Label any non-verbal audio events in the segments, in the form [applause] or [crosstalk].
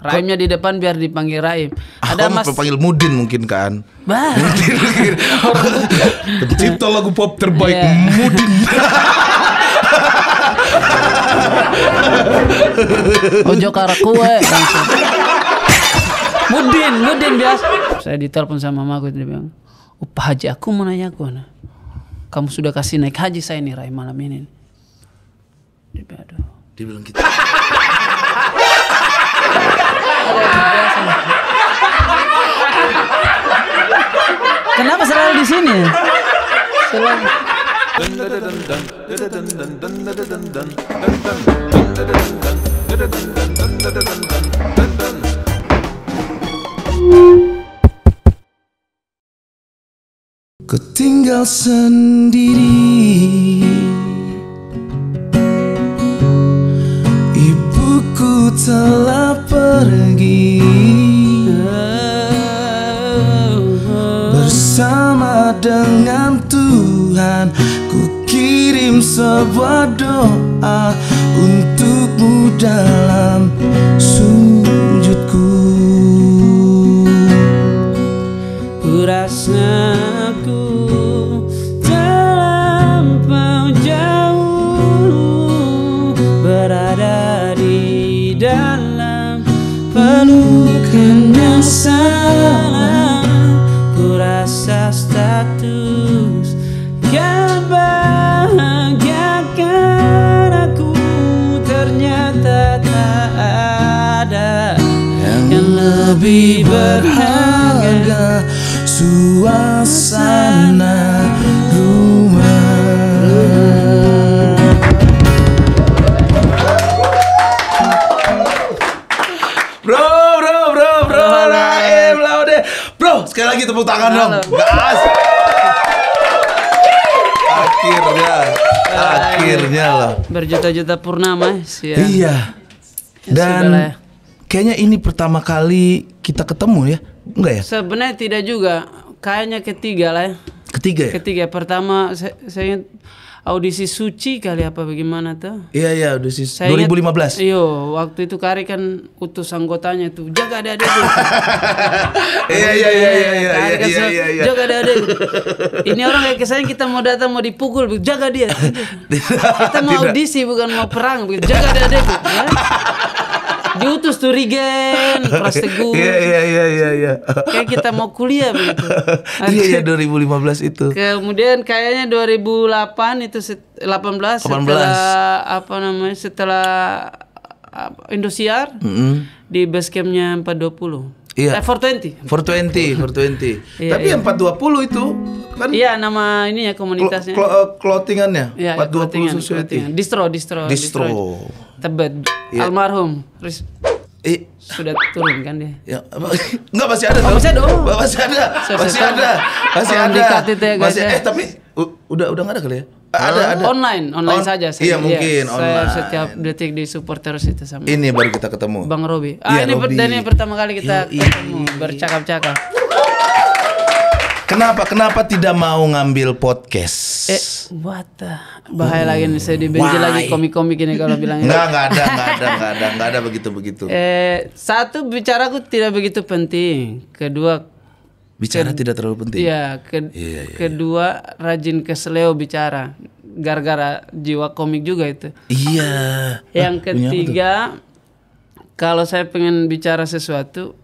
Raimnya di depan biar dipanggil Raim. Ada Mas panggil Mudin mungkin kan. Mudin. [laughs] Pencipta lagu pop terbaik yeah. Mudin. [laughs] Ojo karakue. Mudin, Mudin bias. Saya ditelepon sama mamaku dia bilang, "Upah haji aku mau nanya aku, nah. Kamu sudah kasih naik haji saya nih Raim malam ini." Dia bilang, "Aduh." Dia bilang gitu. [laughs] Kenapa selalu di sini? Selalu. Ketinggal sendiri Ibuku telah pergi dengan Tuhan Ku kirim sebuah doa untukmu dalam sungai lebih berharga suasana rumah. Bro, bro, bro, bro, Raim Laude. Bro, sekali lagi tepuk tangan dong. Gas. Akhirnya, akhirnya loh. Berjuta-juta purnama sih. Iya. Ya, Dan kayaknya ini pertama kali kita ketemu ya enggak ya sebenarnya tidak juga kayaknya ketiga lah ya. ketiga ya? ketiga pertama saya, saya audisi suci kali apa bagaimana tuh iya iya audisi saya 2015 iya waktu itu Kari kan utus anggotanya tuh jaga ada ada [laughs] iya iya iya iya iya iya, kan iya, iya, iya jaga ada ada ini orang kayak saya kita mau datang mau dipukul jaga dia [laughs] kita mau audisi bukan mau perang jaga ada ada [laughs] diutus tuh Pras iya, Teguh. Iya iya iya iya Kayak kita mau kuliah begitu. [laughs] Iya iya 2015 itu. Kemudian kayaknya 2008 itu 18, 18. setelah apa namanya? Setelah Indosiar mm -hmm. di basecampnya 420. Iya. Eh, 420. 420, 420. iya, Tapi iya. yang 420 itu kan Iya, nama ini ya komunitasnya. Cl eh, clothingannya. Iya, 420 iya, clothingan, Society. Clothingan. Distro, distro, distro. distro. Tebet. Yeah. Almarhum. Riz Eh, sudah turun kan dia? Ya, enggak [laughs] masih ada. Oh, masih ada. Oh. Masih ada. Masih ada. Masih ada. Ya, masih ya. eh tapi udah udah enggak ada kali ya? Ah, ada, ada. Online, online saja. Saya, iya mungkin ya, online. Saya setiap detik di support terus itu sama. Ini baru kita ketemu. Bang Robi. Ah, iya, ini, ini pertama kali kita ketemu bercakap-cakap. Kenapa? Kenapa tidak mau ngambil podcast? Eh, what the? Bahaya lagi nih saya dibenci lagi komik-komik ini kalau bilang Enggak, enggak ada, enggak ada, enggak ada, enggak ada begitu-begitu. Eh, satu bicara bicaraku tidak begitu penting. Kedua bicara ke, tidak terlalu penting. Iya, ke, yeah, yeah, iya. kedua rajin ke Seleo bicara. Gara-gara jiwa komik juga itu. Iya. Yang ketiga kalau saya pengen bicara sesuatu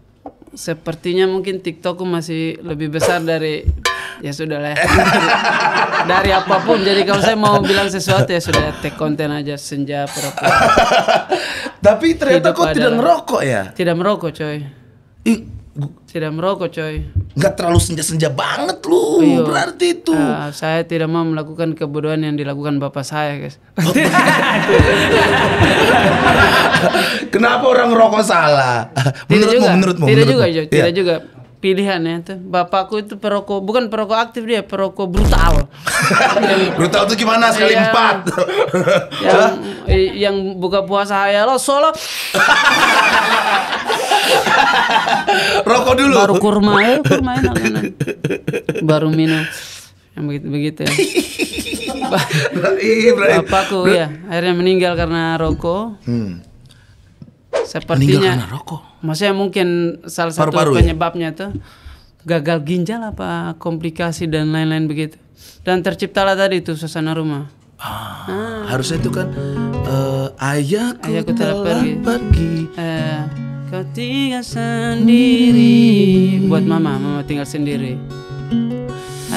sepertinya mungkin TikTokku masih lebih besar dari ya sudah lah ya. [laughs] dari apapun jadi kalau saya mau bilang sesuatu ya sudah take konten aja senja perokok [laughs] tapi ternyata kok tidak merokok ya tidak merokok coy tidak merokok coy Gak terlalu senja-senja banget lu Iyo. Berarti itu uh, Saya tidak mau melakukan kebodohan yang dilakukan bapak saya guys oh. [laughs] Kenapa orang rokok salah? Menurutmu, tidak juga, menurutmu, tidak juga, iya. tidak juga pilihan ya tuh. Bapakku itu perokok, bukan perokok aktif dia, perokok brutal. [laughs] brutal tuh gimana sekali iya. [laughs] yang, empat? yang, yang buka puasa ya lo solo. [laughs] Rokok dulu. Baru kurma ya, kurma enak, enak. Baru minum. Yang begitu begitu ya. Nah, iya, bapakku ya akhirnya meninggal karena rokok. Hmm Sepertinya karena rokok. Maksudnya mungkin salah satu Paru -paru ya? penyebabnya ya? tuh gagal ginjal apa komplikasi dan lain-lain begitu. Dan terciptalah tadi itu suasana rumah. Ah, ah. harusnya itu kan uh, ayahku, ayahku telah pergi. pergi. Eh, kau tinggal sendiri. Buat mama, mama tinggal sendiri.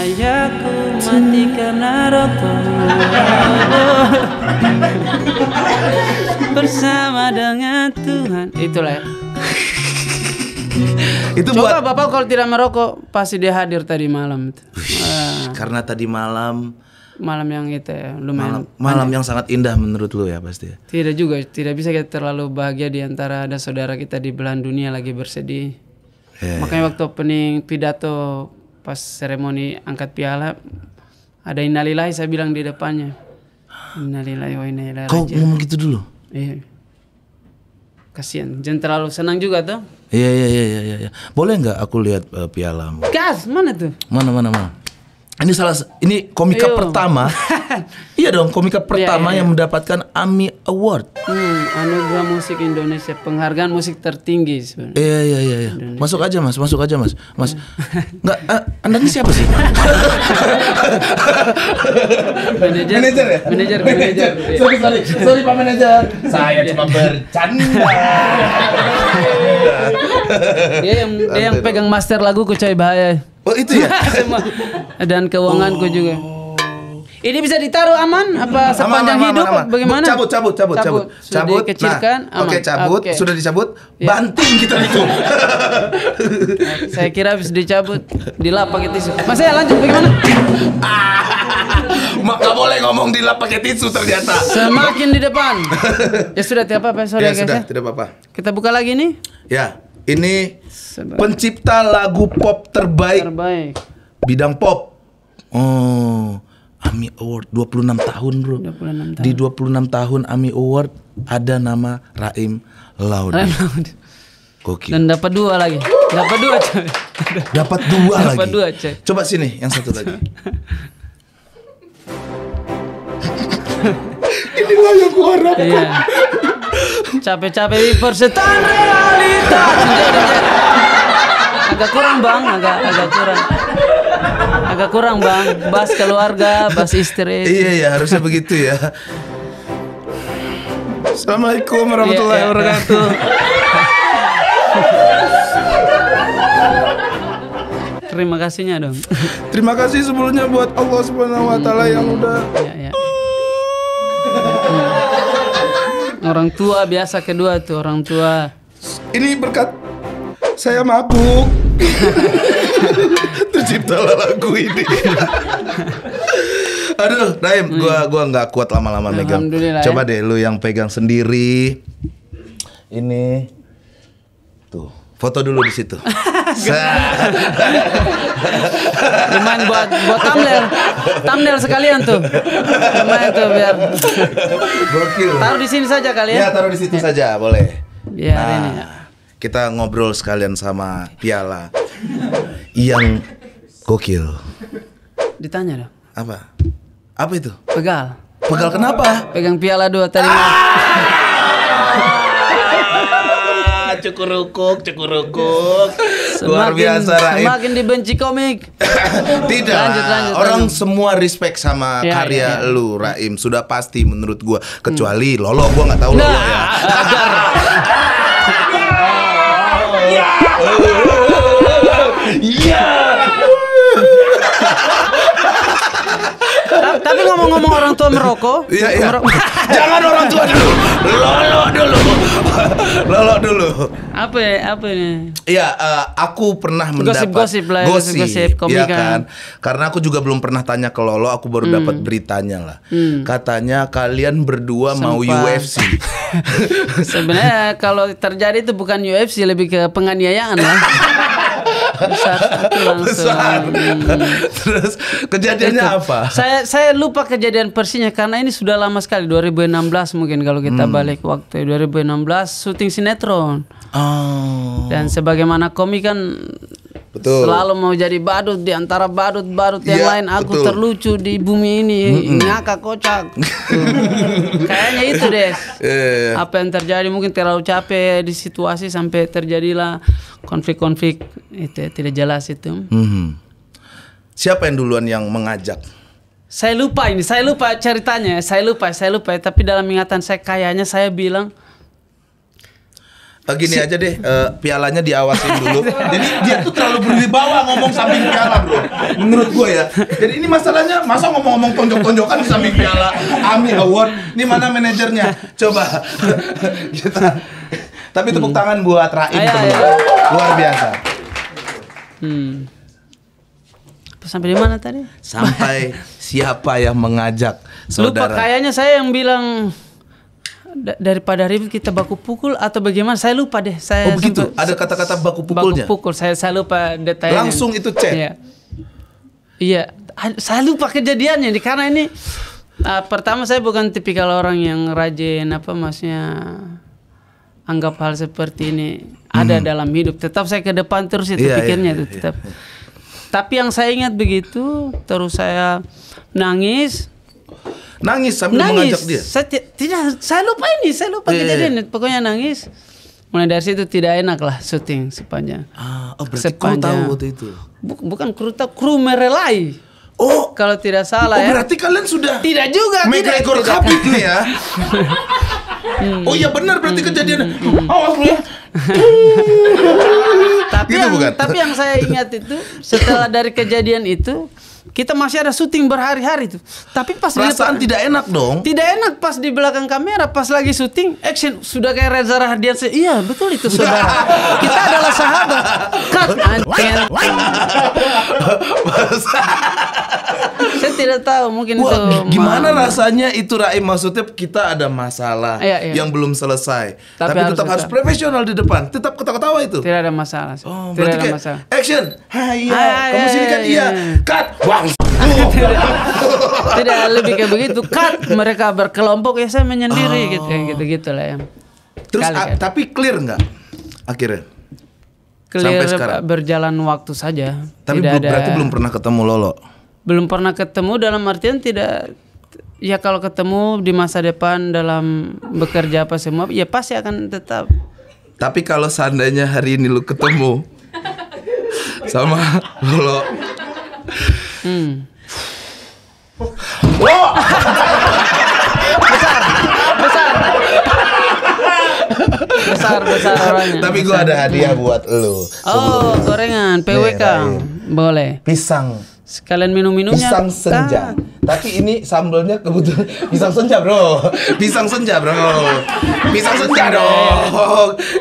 Ayahku mati karena rokok Bersama dengan Tuhan Itulah ya itu Coba buat... bapak kalau tidak merokok pasti dia hadir tadi malam. Wih, uh, karena tadi malam. Malam yang itu ya lumayan. Malam, malam yang sangat indah menurut lu ya pasti. Ya? Tidak juga, tidak bisa kita terlalu bahagia di antara ada saudara kita di belahan dunia lagi bersedih. Yeah, Makanya yeah. waktu opening pidato pas seremoni angkat piala ada innalillahi saya bilang di depannya innalillahi wa inna ilaihi kau ngomong gitu dulu iya kasihan jangan terlalu senang juga tuh iya, iya iya iya iya iya boleh nggak aku lihat uh, pialamu gas mana tuh mana mana mana ini salah ini komika Ayo. pertama [laughs] iya dong komika iya, pertama ya, ya, ya. yang iya. mendapatkan AMI Award hmm, anugerah musik Indonesia penghargaan musik tertinggi sebenarnya iya iya iya, iya. masuk aja mas masuk aja mas mas hmm. nggak uh, anda ini siapa sih [laughs] manajer manajer ya manajer manajer sorry sorry sorry pak manajer saya cuma bercanda [laughs] dia yang dia yang pegang master lagu Kucai Bahaya itu ya? [laughs] Dan keuanganku oh. juga. Ini bisa ditaruh aman apa sepanjang aman, hidup aman, aman. bagaimana? Cabut, cabut, cabut, cabut. Cabut. Sudah cabut. Nah, dikecilkan, nah, Oke, okay, cabut. Okay. Sudah dicabut. Yeah. Banting kita itu. [laughs] Saya kira habis dicabut, dilap pakai tisu. Mas saya lanjut bagaimana? [laughs] maka boleh ngomong dilap pakai tisu ternyata. Semakin di depan. ya sudah tidak apa-apa, ya, guys. Sudah, ya. tidak apa-apa. Kita buka lagi nih. Ya ini Sebaik. pencipta lagu pop terbaik. Terbaik. Bidang pop. Oh, AMI Award 26 tahun, Bro. 26 tahun. Di 26 tahun AMI Award ada nama Raim Laud. Raim Laud. Gokil. Dan dapat dua lagi. Dapat dua, coy. Dapat dua dapet lagi. Dapat dua, coy. Coba sini yang satu lagi. [laughs] ini lah yang kuharapkan. Yeah. Capek-capek di setan realita. Agak kurang bang, agak agak kurang. Agak kurang bang, bas keluarga, bas istri. Iya iya harusnya begitu ya. Assalamualaikum warahmatullahi iya, iya. wabarakatuh. Terima kasihnya dong. Terima kasih sebelumnya buat Allah Subhanahu wa taala yang udah ya, ya. Orang tua biasa kedua tuh orang tua. Ini berkat saya mabuk. [laughs] Terciptalah lagu ini. [laughs] Aduh, Naim, hmm. gua gua nggak kuat lama-lama megang. Coba ya. deh lu yang pegang sendiri. Ini tuh foto dulu di situ. [laughs] [laughs] Lumayan buat buat thumbnail, thumbnail sekalian tuh. Lumayan tuh biar. Gokil. Taruh di sini saja kalian. Ya iya, taruh di situ ya. saja boleh. Nah, ya, nah, ini. kita ngobrol sekalian sama Piala yang gokil. Ditanya dong. Apa? Apa itu? Pegal. Pegal kenapa? Pegang piala dua tadi. Ah! cukurukuk, cukurukuk. Luar biasa Raib. Semakin dibenci komik. [coughs] Tidak. Lanjut, lanjut, Orang semua respect sama ya, ya karya ya, ya. lu Raim. Sudah pasti menurut gua kecuali hmm. Lolo gua nggak tahu nah. Lolo ya. Ya. [laughs] Iya. iya. Tapi ngomong-ngomong orang tua merokok, iya, iya. Merok [laughs] jangan orang tua dulu, lolo dulu, [laughs] lolo dulu. Apa ya? Apa ini? Iya, uh, aku pernah mendapat ya, gosip-gosip lah, gosip-gosip Ya kan? Karena aku juga belum pernah tanya ke Lolo, aku baru hmm. dapat beritanya lah. Hmm. Katanya kalian berdua Sumpah. mau [laughs] UFC. Sebenarnya kalau terjadi itu bukan UFC, lebih ke penganiayaan lah besar besar hmm. terus kejadiannya itu. apa saya saya lupa kejadian persisnya karena ini sudah lama sekali 2016 mungkin kalau kita hmm. balik waktu 2016 syuting sinetron oh. dan sebagaimana komik kan Betul. Selalu mau jadi badut di antara badut-badut yang ya, lain aku betul. terlucu di bumi ini mm ngakak kocak. [laughs] Kayaknya itu deh. Yeah. Iya, iya. Apa yang terjadi mungkin terlalu capek di situasi sampai terjadilah konflik-konflik itu tidak jelas itu. Mm -hmm. Siapa yang duluan yang mengajak? Saya lupa ini, saya lupa ceritanya, saya lupa, saya lupa. Tapi dalam ingatan saya kayaknya saya bilang Eh, gini si. aja deh uh, pialanya diawasin dulu [laughs] jadi dia tuh terlalu berdiri bawah ngomong samping piala bro menurut gue ya jadi ini masalahnya masa ngomong-ngomong tonjok-tonjokan samping piala Ami Award ini mana manajernya coba [laughs] kita tapi tepuk hmm. tangan buat Raim teman luar biasa hmm. Sampai di mana tadi? Sampai siapa yang mengajak saudara? Lupa kayaknya saya yang bilang daripada ribut kita baku pukul atau bagaimana saya lupa deh saya oh begitu sempat, ada kata-kata baku pukulnya baku pukul saya saya lupa detailnya langsung itu cek. iya iya saya lupa kejadiannya karena ini uh, pertama saya bukan tipikal orang yang rajin apa maksudnya anggap hal seperti ini ada hmm. dalam hidup tetap saya ke depan terus itu iya, iya, pikirnya iya, itu tetap. tetap tapi yang saya ingat begitu terus saya nangis Nangis sambil nangis. mengajak dia. Saya tidak saya lupa ini, saya lupa yeah, kejadian. Yeah. Pokoknya nangis. Mulai dari situ tidak enak lah syuting sepanjang. Ah, oh berarti sepanjang. kru tahu waktu itu. bukan kru tahu, kru merelai. Oh, kalau tidak salah oh, ya. Berarti kalian sudah tidak juga tidak ekor Kabit nih ya. [laughs] Hmm. Oh iya benar berarti kejadian. Hmm, hmm, Awas lu ya. [laughs] tapi gitu bukan? tapi yang saya ingat itu setelah dari kejadian itu kita masih ada syuting berhari-hari tuh. Tapi pas Perasaan di depan, tidak enak dong. Tidak enak pas di belakang kamera, pas lagi syuting, action sudah kayak Reza Rahardian. Iya, betul itu saudara. [laughs] Kita adalah sahabat. Cut Saya tidak tahu mungkin Wah, itu. Gimana malam. rasanya itu Raim maksudnya kita ada masalah iya, iya. yang belum selesai. Tapi, Tapi harus tetap harus profesional di depan. Tetap ketawa-ketawa itu. Tidak ada masalah. Sih. Oh, tidak berarti ada kayak masalah. action. Hai, iya. Hai, kamu sini kan iya. Cut. Wah, [laughs] tidak lebih kayak begitu kan mereka berkelompok ya saya menyendiri oh. gitu gitu lah. ya terus Kali, ah, kan. tapi clear nggak akhirnya clear sampai sekarang berjalan waktu saja tapi tidak berarti ada, belum pernah ketemu Lolo belum pernah ketemu dalam artian tidak ya kalau ketemu di masa depan dalam bekerja apa semua ya pasti akan tetap tapi kalau seandainya hari ini lu ketemu [laughs] sama Lolo Hmm. Oh! besar, besar, besar, besar orangnya. Tapi gue ada hadiah buat lu. Oh, gorengan, PWK, boleh. Pisang Sekalian minum-minumnya. Pisang senja. Ah. Tapi ini sambelnya kebetulan [laughs] pisang senja, Bro. Pisang senja, Bro. Pisang senja ya. dong.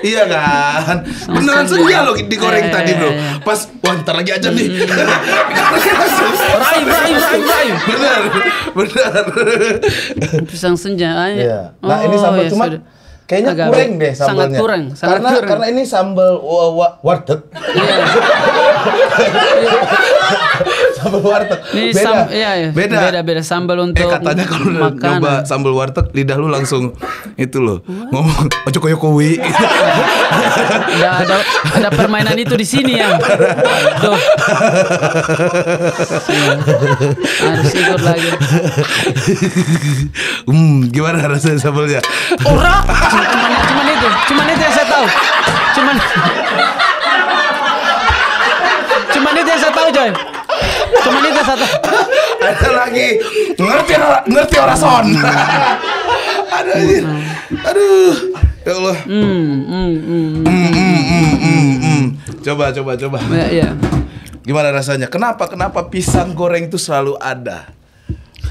iya kan? Beneran senja loh digoreng eh. tadi, iya, Bro. Iya, Pas wah, lagi aja nih. rai hmm. [laughs] rai, rai, rai, Bener. Bener. pisang senja. ya. Nah, oh, ini sambel ya, cuma sudah. Kayaknya kurang deh sambalnya. Sangat kurang, karena, kurang. Karena ini sambal warteg. Iya. [laughs] sambal warteg. Ini beda. Sam, iya, iya. beda. Beda beda sambal eh, untuk eh, katanya kalau udah nyoba sambal warteg lidah lu langsung itu loh. What? Ngomong ojo koyo kowe ada, ada ada permainan itu di sini ya. Tuh. Harus ikut lagi. hmm, gimana rasanya sambalnya? Ora. Cuman, itu, cuman itu yang saya tahu. Cuman coy. Cuman itu satu. Ada lagi ngerti ngerti orason. [laughs] Ada anjir. Aduh. Ya Allah. Hmm, hmm, hmm, coba coba coba. Ya, ya. Gimana rasanya? Kenapa kenapa pisang goreng itu selalu ada?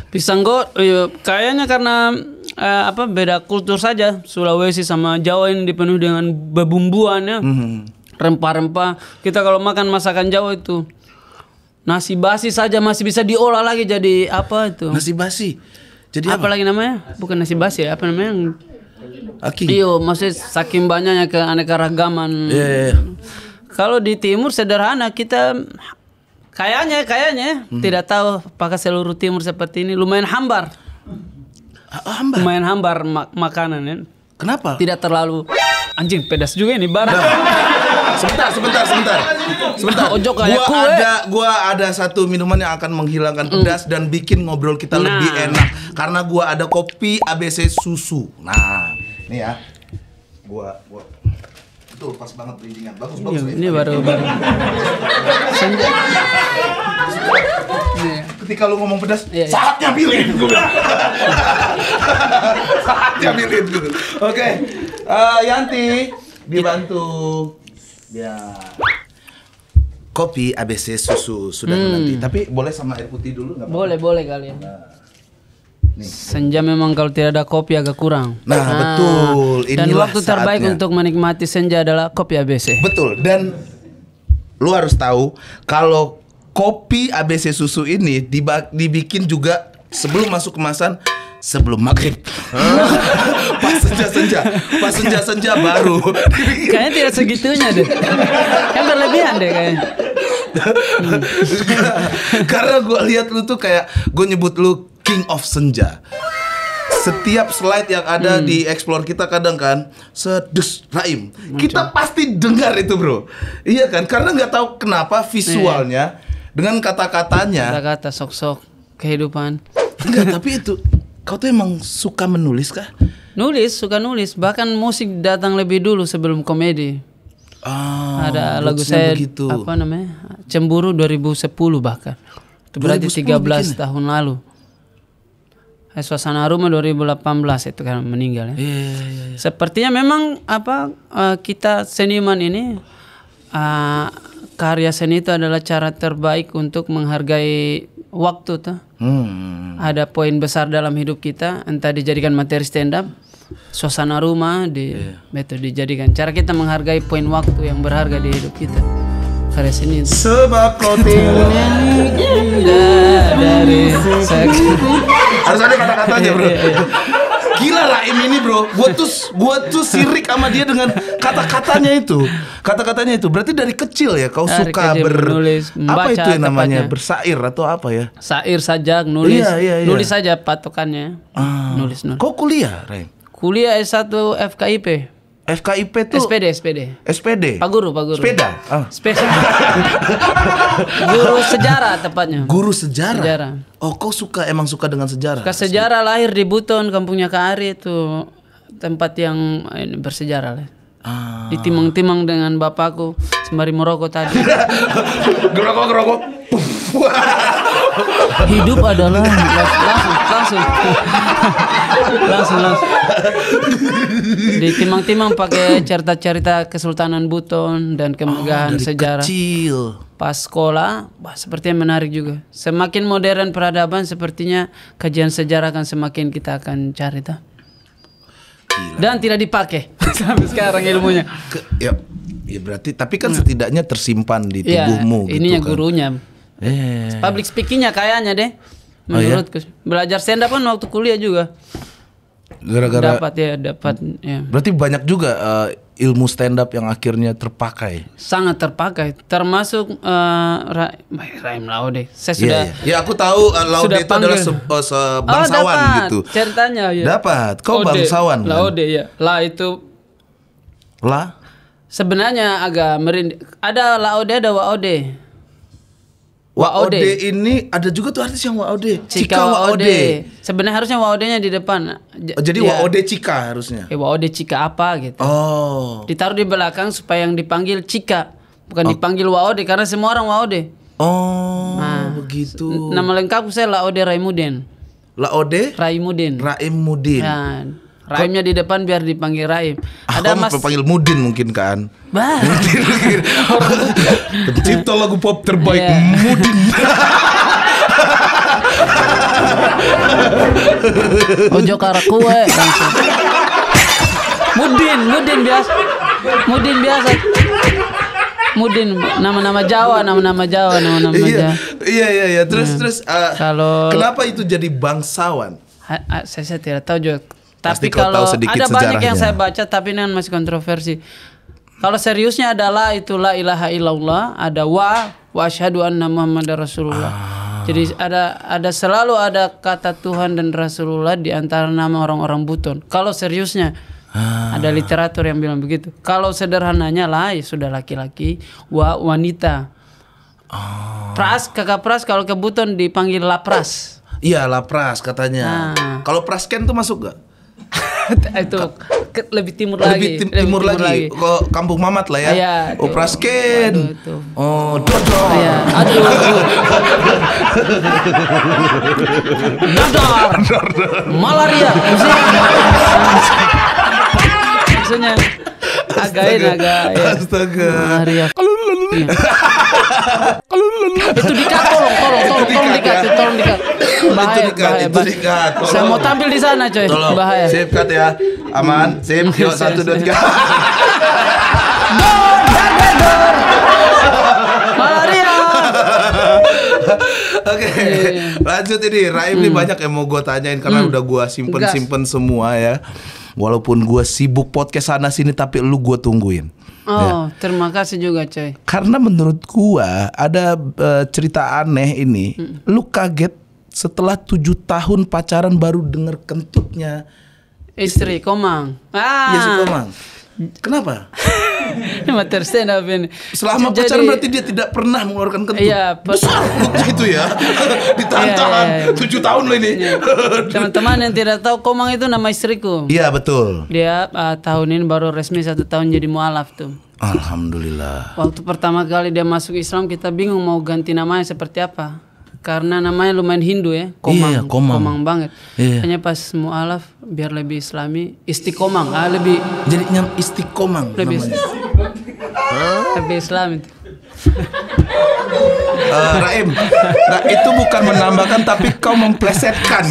Pisang goreng iya, kayaknya karena eh, apa beda kultur saja Sulawesi sama Jawa ini dipenuhi dengan bebumbuan ya, mm -hmm. rempah-rempah. Kita kalau makan masakan Jawa itu Nasi basi saja masih bisa diolah lagi jadi apa itu? Nasi basi. Jadi apa, lagi namanya? Bukan nasi basi ya, apa namanya? Yang... Aki. Iyo, maksudnya saking banyaknya keanekaragaman. Yeah, yeah, yeah. Kalau di timur sederhana kita kayaknya kayaknya ya, hmm. tidak tahu apakah seluruh timur seperti ini lumayan hambar. Ah, ah, hambar. Lumayan hambar mak makanan ya. Kenapa? Tidak terlalu anjing pedas juga ini barang. Nah sebentar, sebentar, sebentar. Sebentar. Ojo kayak gua kue. ada gua ada satu minuman yang akan menghilangkan mm. pedas dan bikin ngobrol kita nah. lebih enak karena gua ada kopi ABC susu. Nah, ini ya. Gua gua Betul, pas banget bridgingan. Bagus, bagus. Ini, iya, ini baru baru. Senja. Iya. Ketika lu ngomong pedas, iya, iya. saatnya pilih. saatnya pilih. Oke. Okay. Uh, eh, Yanti dibantu Ya. Kopi, ABC, susu sudah hmm. nanti. Tapi boleh sama air putih dulu nggak? Boleh, boleh kalian. Nah. Nih. Senja memang kalau tidak ada kopi agak kurang. Nah, nah betul. Inilah dan waktu saatnya. terbaik untuk menikmati senja adalah kopi ABC. Betul. Dan lu harus tahu kalau kopi ABC susu ini dibikin juga sebelum masuk kemasan sebelum maghrib. [laughs] pas senja-senja, pas senja-senja baru. kayaknya tidak segitunya deh. Kan berlebihan deh kayaknya. Hmm. [laughs] Karena gue lihat lu tuh kayak gue nyebut lu King of Senja. Setiap slide yang ada hmm. di explore kita kadang kan sedus raim. Kita pasti dengar itu bro. Iya kan? Karena nggak tahu kenapa visualnya iya. dengan kata-katanya. Kata-kata sok-sok kehidupan. Enggak, tapi itu kau tuh emang suka menulis kah? Nulis, suka nulis. Bahkan musik datang lebih dulu sebelum komedi. Oh, ada lagu saya begitu. apa namanya? Cemburu 2010 bahkan. Itu berarti 13 bikin. Ya? tahun lalu. Eh, suasana rumah 2018 itu kan meninggal ya. Yeah, yeah, yeah. Iya. Sepertinya memang apa eh, kita seniman ini eh, karya seni itu adalah cara terbaik untuk menghargai waktu tuh. Hmm, hmm, hmm. Ada poin besar dalam hidup kita, entah dijadikan materi stand up, suasana rumah di yeah. metode dijadikan. Cara kita menghargai poin waktu yang berharga di hidup kita. Karya seni. Sebab kau tidak dari Harus ada kata-katanya, Bro. Iya, iya. Gila Raim ini bro, gue tuh gua tuh sirik sama dia dengan kata-katanya itu, kata-katanya itu. Berarti dari kecil ya kau dari suka ber menulis, apa itu yang namanya tepatnya. bersair atau apa ya? Sair saja nulis, iya, iya, iya. nulis saja patokannya. Ah. Nulis nulis. Kok kuliah Raim? Kuliah S1 FKIP. FKIP tuh SPD SPD SPD Pak Guru Pak Guru sepeda ah. sepeda [laughs] guru sejarah tepatnya guru sejarah sejarah oh kau suka emang suka dengan sejarah suka sejarah lahir di Buton kampungnya Kak Ari itu tempat yang ini, eh, bersejarah lah ah. ditimang-timang dengan bapakku sembari merokok tadi [laughs] gerokok gerokok [laughs] hidup adalah langsung langsung langsung langsung ditimang-timang pakai cerita-cerita Kesultanan Buton dan kemegahan oh, sejarah kecil. pas sekolah wah sepertinya menarik juga semakin modern peradaban sepertinya kajian sejarah akan semakin kita akan cari tak? dan tidak dipakai [laughs] sampai sekarang ilmunya Ke, ya, ya berarti tapi kan nah. setidaknya tersimpan di ya, tubuhmu ya, gitu ininya kan. gurunya Eh. Public speakingnya kayaknya deh. Menurutku. Oh, iya? Belajar stand up kan waktu kuliah juga. Gara-gara dapat ya, dapat ya. Berarti banyak juga uh, ilmu stand up yang akhirnya terpakai. Sangat terpakai, termasuk uh, Ra Raim Laude. Saya iya, sudah yeah. Ya aku tahu uh, Laude itu panggil. adalah se se oh, bangsawan oh, dapat. gitu. Ceritanya ya. Dapat. Kau bangsawan. Kan? Laude ya. La itu La sebenarnya agak merindik. Ada Laude ada Waode. WOD ini ada juga tuh artis yang WOD Cika, Cika Sebenarnya harusnya WOD-nya di depan. Oh, jadi ya. WOD Cika harusnya. Eh, WOD Cika apa gitu. Oh. Ditaruh di belakang supaya yang dipanggil Cika, bukan oh. dipanggil WOD karena semua orang WOD Oh, nah, begitu. Nama lengkap saya Laode Raimuden. Laode? Raimudin. Raimudin. Ya. Nah, Raimnya di depan biar dipanggil Raim. Ada Mas panggil Mudin mungkin kan. Bah. Pencipta [laughs] lagu pop terbaik yeah. Mudin. [laughs] Ojo karak kue. Mudin, Mudin biasa. Mudin biasa. Mudin nama-nama Jawa, nama-nama Jawa, nama-nama iya, Jawa. Iya iya iya. Terus nah. terus uh, kalau kenapa itu jadi bangsawan? saya, saya tidak tahu juga tapi kalau ada banyak yang saya baca tapi ini masih kontroversi. Kalau seriusnya adalah itulah ilaha illallah, ada wa wa asyhadu anna muhammadar rasulullah. Ah. Jadi ada ada selalu ada kata Tuhan dan Rasulullah di antara nama orang-orang buton. Kalau seriusnya ah. ada literatur yang bilang begitu. Kalau sederhananya lah ya sudah laki-laki wa wanita. Oh. Pras kakak Pras kalau ke buton dipanggil Lapras. Iya Lapras katanya. Nah. Kalau Prasken tuh masuk gak? itu eh, lebih timur lagi. lebih timur, timur lagi. lagi. Ke Kampung Mamat lah ya. Iya. Oprasken. Oh, oh Dodor. Iya. Aduh. Dodor. [laughs] Malaria. Maksudnya agak agak. Ya. Astaga. Malaria. Kalau [laughs] itu dikat tolong tolong tolong tolong dikat ya. tolong dikat bahaya bahaya saya mau tampil di sana coy tolong. bahaya sip kat ya aman sip yuk satu dua tiga ya. Oke, iya, iya, iya. lanjut ini Raim ini hmm. banyak yang mau gue tanyain karena hmm. udah gue simpen-simpen semua ya. Walaupun gue sibuk podcast sana sini tapi lu gue tungguin. Ya. Oh, ya. terima kasih juga, coy. Karena menurut gua ada uh, cerita aneh ini. Hmm. Lu kaget setelah tujuh tahun pacaran baru denger kentutnya istri, istri. Komang. Iya, ah. Iya, Komang. Kenapa? [laughs] Mater Stena bin. Selama Jadi, pacaran berarti dia tidak pernah mengeluarkan kentut. Iya, besar [laughs] itu ya. [laughs] Ditantang tujuh iya, iya. iya. tahun loh ini. Iya. Teman-teman yang tidak tahu Komang itu nama istriku. Iya, betul. Dia uh, tahun ini baru resmi satu tahun jadi mualaf tuh. Alhamdulillah. Waktu pertama kali dia masuk Islam kita bingung mau ganti namanya seperti apa karena namanya lumayan Hindu ya iya, komang iya, komang. komang banget iya. hanya pas mualaf biar lebih Islami istiqomang ah lebih jadi nyam istiqomang lebih Islami. lebih Islam itu uh, [laughs] Raim, nah, itu bukan menambahkan tapi kau memplesetkan.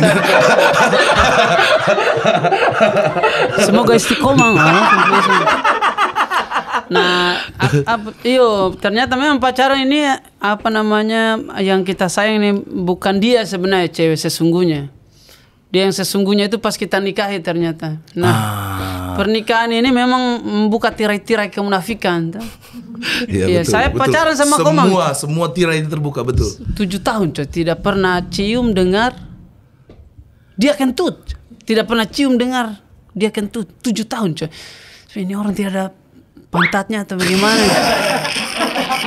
Semoga istiqomah. [laughs] nah iyo ternyata memang pacaran ini apa namanya yang kita sayang ini bukan dia sebenarnya cewek sesungguhnya dia yang sesungguhnya itu pas kita nikahi ternyata nah ah. pernikahan ini memang membuka tirai-tirai kemunafikan [laughs] Iya, ya, saya betul. pacaran sama semua, Komang. Semua semua tirai itu terbuka betul. Tujuh tahun coy, tidak pernah cium dengar dia kentut. Tidak pernah cium dengar dia kentut. Tujuh tahun coy. Ini orang tidak ada pantatnya atau bagaimana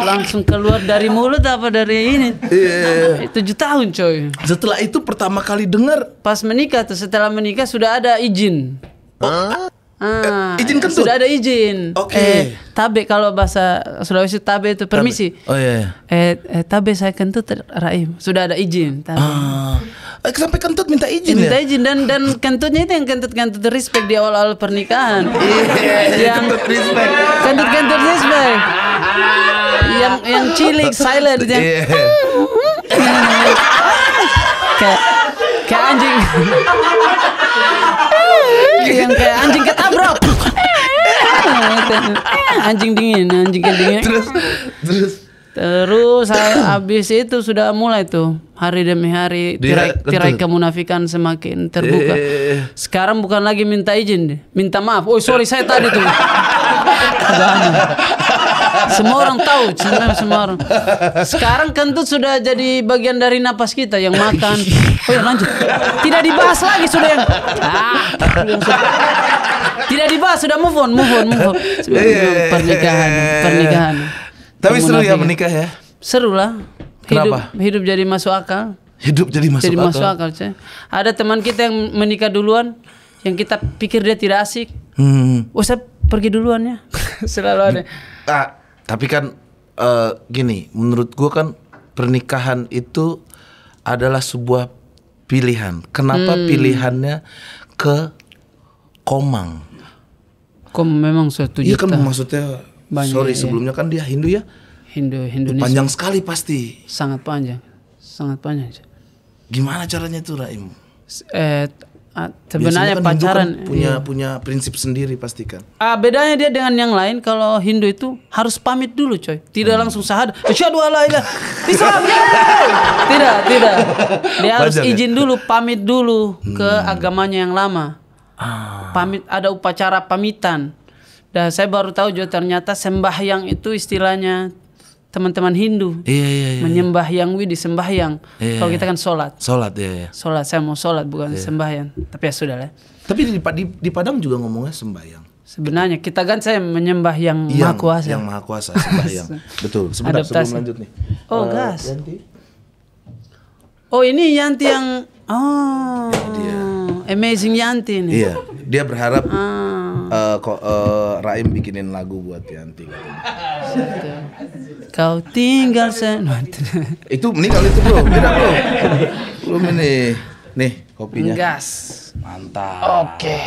langsung keluar dari mulut apa dari ini yeah. Iya, iya, iya. tujuh tahun coy setelah itu pertama kali dengar pas menikah tuh setelah menikah sudah ada izin oh. Ah, eh, izin kentut. Sudah ada izin. Oke. Okay. Eh, tabe kalau bahasa Sulawesi tabe itu permisi. Tabe. Oh iya. Yeah. Eh, eh tabe saya kentut Raim. Sudah ada izin. Tabe. Ah. Eh, sampai kentut minta izin minta ya? izin dan dan kentutnya itu yang kentut-kentut respect di awal-awal pernikahan [laughs] iya, iya, iya yang kentut respect kentut-kentut respect yang yang cilik [laughs] silent yang iya. kayak kayak anjing yang kayak anjing ketabrak [laughs] anjing dingin anjing dingin terus terus Terus habis itu sudah mulai tuh hari demi hari tirai, kan tirai kemunafikan semakin terbuka. Eh. Sekarang bukan lagi minta izin, minta maaf. Oh sorry saya tadi tuh. [laughs] semua orang tahu, semua, semua orang. Sekarang kan kentut sudah jadi bagian dari napas kita yang makan. Oh ya lanjut. Tidak dibahas lagi sudah yang. Ah, Tidak dibahas sudah move on, move on, move on. Iya. Pernikahan, pernikahan. Tapi seru ya menikah ya? Seru lah. Hidup, Kenapa? Hidup jadi masuk akal. Hidup jadi masuk jadi akal. masuk akal, Ada teman kita yang menikah duluan, yang kita pikir dia tidak asik. Hmm. Oh, saya pergi duluan ya. [laughs] Selalu ada. Ah, tapi kan uh, gini, menurut gua kan pernikahan itu adalah sebuah pilihan. Kenapa hmm. pilihannya ke Komang? Kom memang satu juta. Iya kan maksudnya banyak, Sorry iya. sebelumnya kan dia Hindu ya. Hindu Hindu. Panjang sekali pasti. Sangat panjang, sangat panjang. Gimana caranya itu Raim? Eh, ah, sebenarnya kan pacaran kan punya iya. punya prinsip sendiri pastikan. Ah bedanya dia dengan yang lain kalau Hindu itu harus pamit dulu coy. Tidak hmm. langsung syahadat. Asyhadu alla Islam. [laughs] tidak, tidak. Dia harus Bajar, ya? izin ya? dulu pamit dulu hmm. ke agamanya yang lama. Ah. Pamit ada upacara pamitan. Dan saya baru tahu juga ternyata sembahyang itu istilahnya teman-teman Hindu. Iya, iya, iya. iya. Menyembah yang widi sembahyang. Iya, iya Kalau kita iya. kan sholat. Sholat, ya. iya. Sholat, saya mau sholat bukan iya. sembahyang. Tapi ya sudah lah. Tapi di, di, di Padang juga ngomongnya sembahyang. Sebenarnya kita kan saya menyembah yang, yang Maha Kuasa. Yang Maha Kuasa sembahyang. [laughs] Betul. Sebentar sebelum lanjut nih. Oh, uh, gas. Yanti. Oh, ini Yanti yang oh. Ya, dia. Amazing Yanti nih. Iya. Dia berharap ah uh, eh, kok uh, eh, Raim bikinin lagu buat Yanti Kau tinggal sen. itu meninggal itu bro, beda bro. Belum ini. Nih kopinya. Gas. Mantap. Oke. Okay.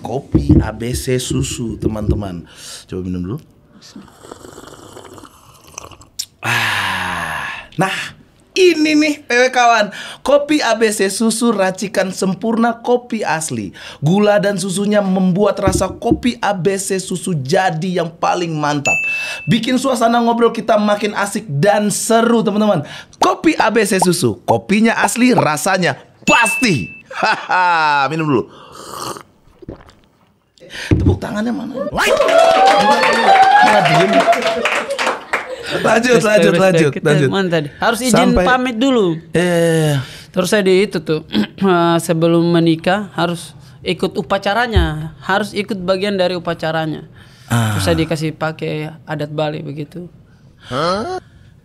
Kopi ABC susu teman-teman. Coba minum dulu. Ah. Nah, ini nih PW kawan Kopi ABC susu racikan sempurna kopi asli Gula dan susunya membuat rasa kopi ABC susu jadi yang paling mantap Bikin suasana ngobrol kita makin asik dan seru teman-teman Kopi ABC susu, kopinya asli rasanya pasti Haha, minum dulu Tepuk tangannya mana? Mana diem? lanjut, lanjut, lanjut, lanjut. Mantap. Harus izin Sampai, pamit dulu. Eh. Terus saya di itu tuh [clears throat] eh, sebelum menikah harus ikut upacaranya, harus ikut bagian dari upacaranya. Ah. Terus saya dikasih pakai adat Bali begitu. Hah?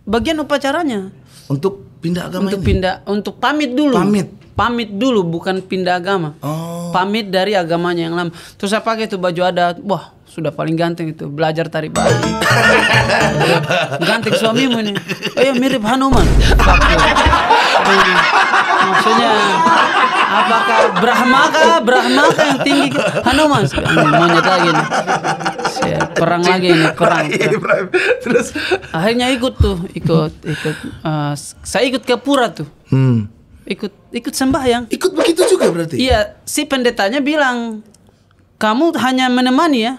Bagian upacaranya. Untuk pindah agama. Untuk ini? pindah, untuk pamit dulu. Pamit. Pamit dulu, bukan pindah agama. Oh. Pamit dari agamanya yang lama. Terus saya pakai itu baju adat. Wah, sudah paling ganteng itu belajar tari Bali. [laughs] ganteng suamimu nih. Eh, oh ya mirip Hanuman. Maksudnya apakah Brahma kah? Brahma kah yang tinggi? Hanuman. Monyet lagi nih. perang lagi ini perang. Iya, Terus akhirnya ikut tuh, ikut ikut uh, saya ikut ke pura tuh. Hmm. Ikut ikut yang, Ikut begitu juga berarti? Iya, si pendetanya bilang kamu hanya menemani ya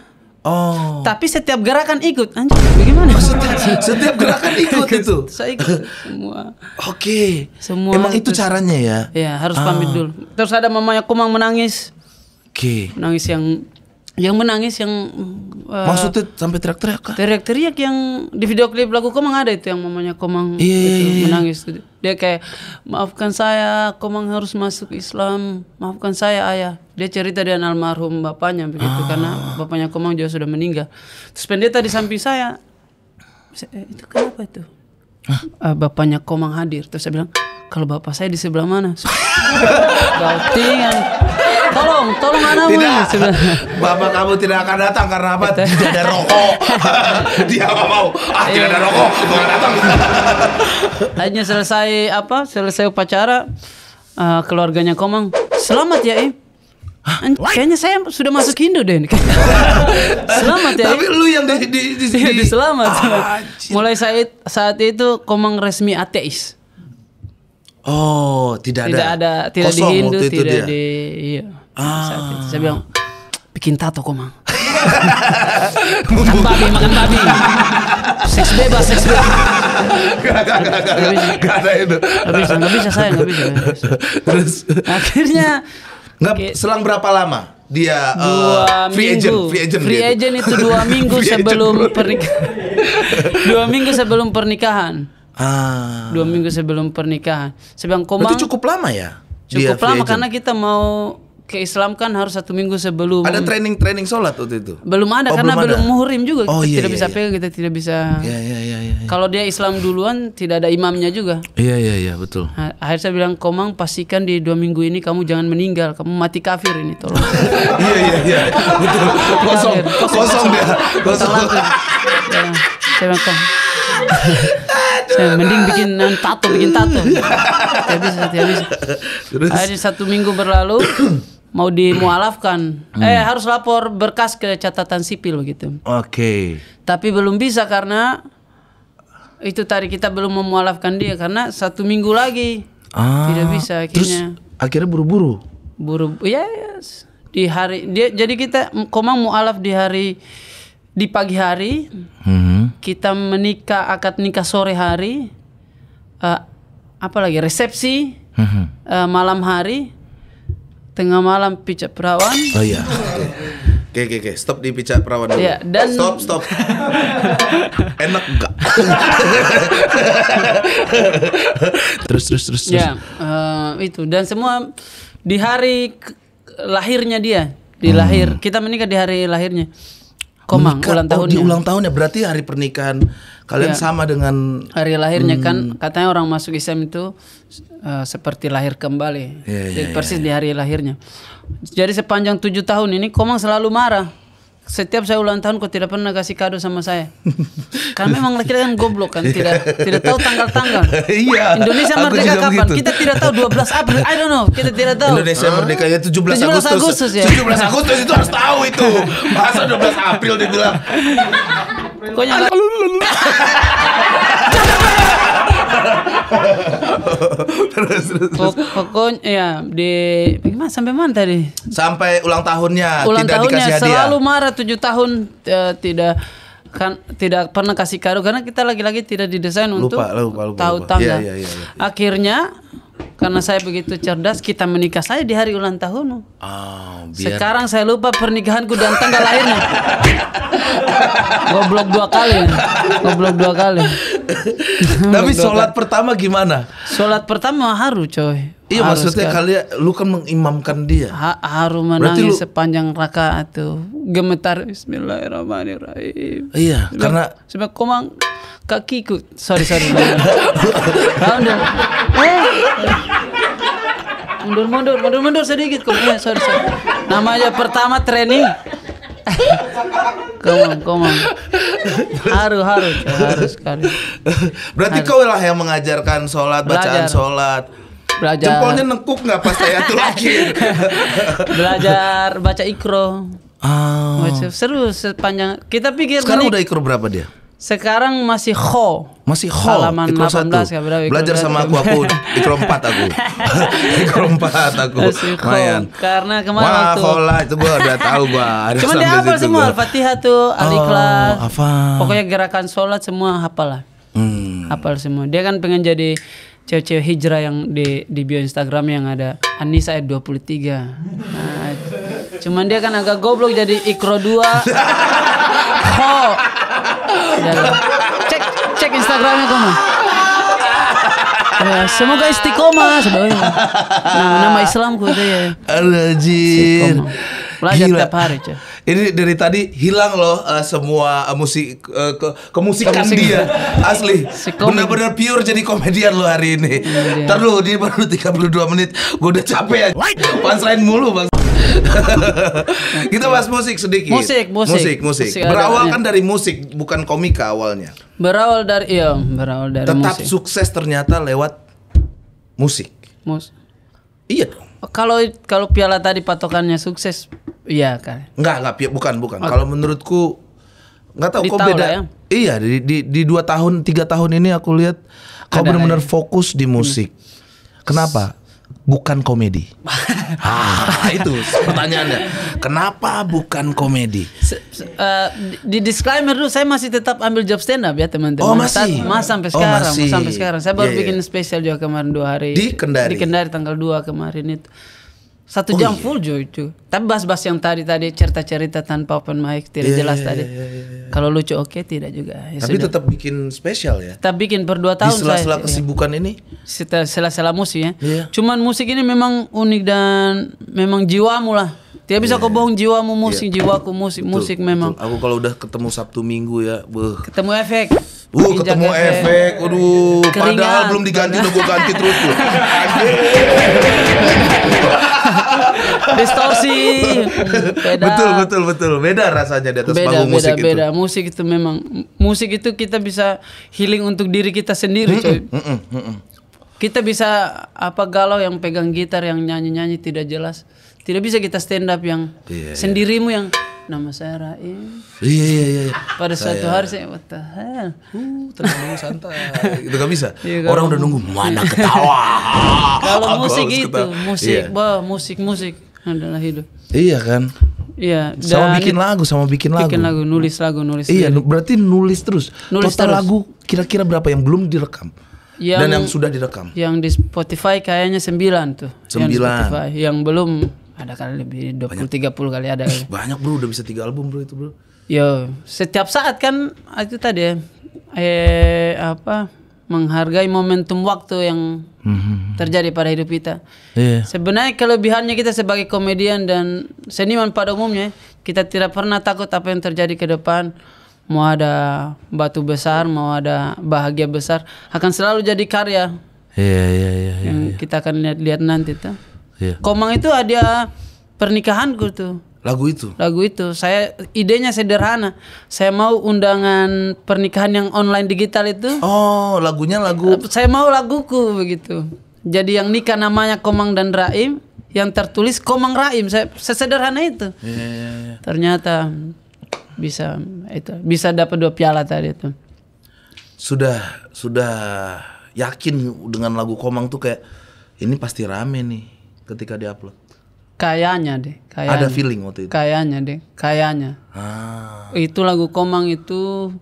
Oh. Tapi setiap gerakan ikut. Anjir, bagaimana? Maksudnya, setiap, gerakan [laughs] ikut itu. Saya ikut semua. Oke. Okay. Semua. Emang itu caranya ya? Ya, harus ah. pamit dulu. Terus ada mamanya Kumang menangis. Oke. Okay. Menangis yang yang menangis yang uh, maksudnya sampai teriak-teriak kan? Teriak-teriak yang di video klip lagu Komang ada itu yang mamanya Komang yeah, iya, itu yeah, yeah. menangis gitu. Dia kayak maafkan saya, Komang harus masuk Islam, maafkan saya ayah. Dia cerita dengan almarhum bapaknya begitu ah. karena bapaknya Komang juga sudah meninggal. Terus pendeta di samping saya, eh, itu kenapa itu? Hah? Uh, bapaknya Komang hadir. Terus saya bilang, kalau bapak saya di sebelah mana? Gautingan. [laughs] tolong, tolong anak Tidak, bapak kamu tidak akan datang karena apa? Tidak ada rokok. [laughs] Dia nggak mau. Ah, tidak iya. ada rokok, nggak datang. Hanya [laughs] selesai apa? Selesai upacara, uh, keluarganya Komang. Selamat ya, Im. Hah? Kayaknya saya sudah masuk Hindu deh. [laughs] selamat ya. Tapi lu yang di di di, di, iya, di selamat. Ah, Mulai saat saat itu Komang resmi ateis. Oh, tidak, tidak ada. ada tidak Kosong di Hindu, tidak dia. di iya. Ah. Saya, saya bilang bikin tato kok, Mang. [laughs] makan babi, makan babi. Seks bebas, seks bebas. Gak, gak, gak, gak, ada itu. Gak bisa, gak bisa saya, gak bisa. Terus akhirnya Nggak, selang berapa lama? dia eh, dua uh, free minggu. agent free agent, free agent itu [laughs] [laughs] dua minggu sebelum pernikahan dua minggu sebelum pernikahan Ah. Dua minggu sebelum pernikahan. sebang komang. Berarti cukup lama ya? Cukup lama agent. karena kita mau ke Islam kan harus satu minggu sebelum ada training training sholat waktu itu belum ada oh, karena belum, belum muhrim juga oh, kita iya, tidak iya, bisa iya. pegang kita tidak bisa iya, iya, iya, iya. kalau dia Islam duluan tidak ada imamnya juga iya iya iya betul akhirnya saya bilang komang pastikan di dua minggu ini kamu jangan meninggal kamu mati kafir ini tolong iya iya iya betul kosong kosong, kosong, kosong dia kosong, kosong. Ya, saya bilang Eh, mending bikin eh, tato, bikin tato. [laughs] Tidak bisa, tidak Terus. Akhirnya satu minggu berlalu, [coughs] mau dimualafkan. Hmm. Eh harus lapor berkas ke catatan sipil gitu. Oke. Okay. Tapi belum bisa karena itu tadi kita belum memualafkan dia karena satu minggu lagi ah, tidak bisa akhirnya. Terus akhirnya buru-buru. Buru, ya, yes. di hari dia jadi kita komang mualaf di hari di pagi hari, hmm. kita menikah akad nikah sore hari, uh, apa lagi resepsi hmm. uh, malam hari, tengah malam pijat perawan. Oh iya. Oke oke oke, stop di pijat perawan dulu. Ya, dan stop stop. [laughs] Enak enggak? [laughs] terus terus terus. Ya, uh, itu dan semua di hari lahirnya dia, di hmm. lahir kita menikah di hari lahirnya Komang Mika, ulang tahunnya. Oh, di ulang tahunnya berarti hari pernikahan kalian ya. sama dengan hari lahirnya kan hmm. kan katanya orang masuk Islam itu uh, seperti lahir kembali. Ya, Jadi ya, persis ya. di hari lahirnya. Jadi sepanjang tujuh tahun ini Komang selalu marah setiap saya ulang tahun kok tidak pernah kasih kado sama saya. Karena memang laki-laki kan goblok kan, tidak iya. tidak tahu tanggal-tanggal. Iya. Indonesia merdeka kapan? Begitu. Kita tidak tahu 12 April. I don't know, kita tidak tahu. Indonesia merdeka 17, 17 Agustus. Agustus ya. 17 Agustus itu harus tahu itu. Masa 12 April dibilang. Pokoknya [laughs] [laughs] terus terus. terus. pokoknya ya di gimana sampai mana tadi? Sampai ulang tahunnya ulang tidak tahunnya dikasih hadiah. selalu marah tujuh tahun ya, tidak kan tidak pernah kasih kado karena kita lagi-lagi tidak didesain lupa, untuk lupa, lupa, lupa, tahu lupa. Iya, tanggal. Ya, ya, ya, ya. Akhirnya karena saya begitu cerdas, kita menikah saya di hari ulang tahun Oh, biar... Sekarang saya lupa pernikahanku dan tanggal lahirnya. Goblok dua kali. Ya. Goblok dua kali. [laughs] Tapi sholat pertama gimana? Sholat pertama haru coy. Iya harus maksudnya kan. kalian lu kan mengimamkan dia. Ha, haru menangis lu, sepanjang raka tuh. Gemetar Bismillahirrahmanirrahim. Iya, Bila, karena sebab komang kakiku. Sorry sorry. sorry. [laughs] mundur mundur mundur mundur sedikit kok eh, sorry sorry namanya pertama training kau komang harus harus harus sekali berarti harus. kau lah yang mengajarkan sholat bacaan Belajar. sholat belajar jempolnya nekuk nggak pas saya tuh lagi [laughs] belajar baca ikro Oh. Seru sepanjang kita pikir sekarang nih, udah ikro berapa dia? Sekarang masih ho Masih kho. Halaman ikro 18 satu. Berapa, Belajar sama aku aku ikro 4 aku. [laughs] ikro 4 aku. Masih Karena kemarin Wah, tuh. Wah, lah itu gua udah [laughs] tahu gua. Cuma dia apa semua Al-Fatihah tuh, oh, Al-Ikhlas. Oh, apa? Pokoknya gerakan sholat semua hafal lah. Hmm. Hafal semua. Dia kan pengen jadi cewek-cewek hijrah yang di di bio Instagram yang ada Anissa ayat 23. Nah, cuman dia kan agak goblok jadi ikro 2. [laughs] Kho Ya, ya. Cek cek Instagramnya kamu. Ya, semoga istiqomah sebenarnya. Nah, nama Islamku itu ya. Alajir. Belajar tiap hari, cewek. Ini dari tadi hilang loh uh, semua uh, musik uh, ke kemusikan Kemusik. dia. Asli. Benar-benar pure jadi komedian loh hari ini. Iya, iya. Terlalu dia baru 32 menit. Gue udah capek ya. lain mulu, Bang. [laughs] kita bahas musik sedikit. Musik, musik. Musik, musik. musik berawal kan dari musik, bukan komika awalnya. Berawal dari iya, berawal dari Tetap musik. sukses ternyata lewat musik. Mus. Iya dong. Kalau kalau piala tadi patokannya sukses, iya kan. Enggak, enggak bukan bukan. Okay. Oh. Kalau menurutku nggak tahu kok beda. Ya? Iya, di, di di dua tahun, tiga tahun ini aku lihat kau benar-benar ya. fokus di musik. Hmm. Kenapa? bukan komedi? [laughs] ah, itu pertanyaannya. Kenapa bukan komedi? uh, di disclaimer dulu saya masih tetap ambil job stand up ya teman-teman. Oh, masih. Mas sampai oh, sekarang, oh, masih. sampai sekarang. Saya baru yeah, iya, bikin yeah. spesial juga kemarin dua hari. Di Kendari. Di Kendari tanggal 2 kemarin itu. Satu oh jam iya. full joy itu. Tapi bahas-bahas yang tadi tadi cerita-cerita tanpa open mic tidak yeah, jelas yeah, tadi. Yeah, yeah, yeah, yeah. Kalau lucu oke okay, tidak juga. Ya Tapi sudah. tetap bikin spesial ya. Tetap bikin per dua tahun. Di sela-sela iya. kesibukan ya. ini. Sela-sela musik ya. Yeah. Cuman musik ini memang unik dan memang jiwamu lah tidak bisa yeah. kebohong jiwamu iya. musik, yeah. jiwaku musik, musik memang. Aku kalau udah ketemu Sabtu Minggu ya, beuh. Ketemu efek. Uh, ketemu efek. efek. Aduh, Keringan. padahal belum diganti udah gua ganti terus tuh. [laughs] Distorsi. Beda. Betul, betul, betul. Beda rasanya di atas beda, panggung musik beda. itu. Beda, musik itu memang musik itu kita bisa healing untuk diri kita sendiri, mm -mm, Mm Kita bisa apa galau yang pegang gitar, yang nyanyi-nyanyi tidak jelas tidak bisa kita stand up yang iya, iya. sendirimu iya. yang nama saya Raim. Iya iya iya. Pada saya. suatu hari saya what the hell. Uh, terlalu [laughs] santai. itu gak bisa. Iya, Orang udah nunggu mana ketawa. [laughs] kalau musik itu, ketawa. Iya. musik, iya. bah, musik musik adalah hidup. Iya kan? Iya. Sama bikin lagu, sama bikin, lagu. Bikin lagu, nulis lagu, nulis. Iya, sendiri. berarti nulis terus. Nulis Total terus. lagu kira-kira berapa yang belum direkam? Yang, dan yang sudah direkam. Yang di Spotify kayaknya sembilan tuh. Sembilan. Yang, di Spotify. yang belum ada kali lebih 20 banyak. 30 kali ada kali. Eh, banyak bro udah bisa tiga album bro itu bro yo setiap saat kan ah, itu tadi ya eh apa menghargai momentum waktu yang mhm. terjadi pada hidup kita. Yeah. Sebenarnya kelebihannya kita sebagai komedian dan seniman pada umumnya, kita tidak pernah takut apa yang terjadi ke depan. Mau ada batu besar, mau ada bahagia besar, akan selalu jadi karya. Iya, iya, iya. iya, iya. kita akan lihat-lihat nanti tuh. Yeah. Komang itu ada pernikahanku tuh. Lagu itu. Lagu itu. Saya idenya sederhana. Saya mau undangan pernikahan yang online digital itu. Oh, lagunya lagu. Saya mau laguku begitu. Jadi yang nikah namanya Komang dan Raim, yang tertulis Komang Raim. Saya sesederhana itu. Yeah, yeah, yeah. Ternyata bisa itu bisa dapat dua piala tadi itu. Sudah sudah yakin dengan lagu Komang tuh kayak ini pasti rame nih ketika diupload? Kayaknya deh. Kayaknya. Ada feeling waktu itu. Kayaknya deh. Kayaknya. Ah. Itu lagu Komang itu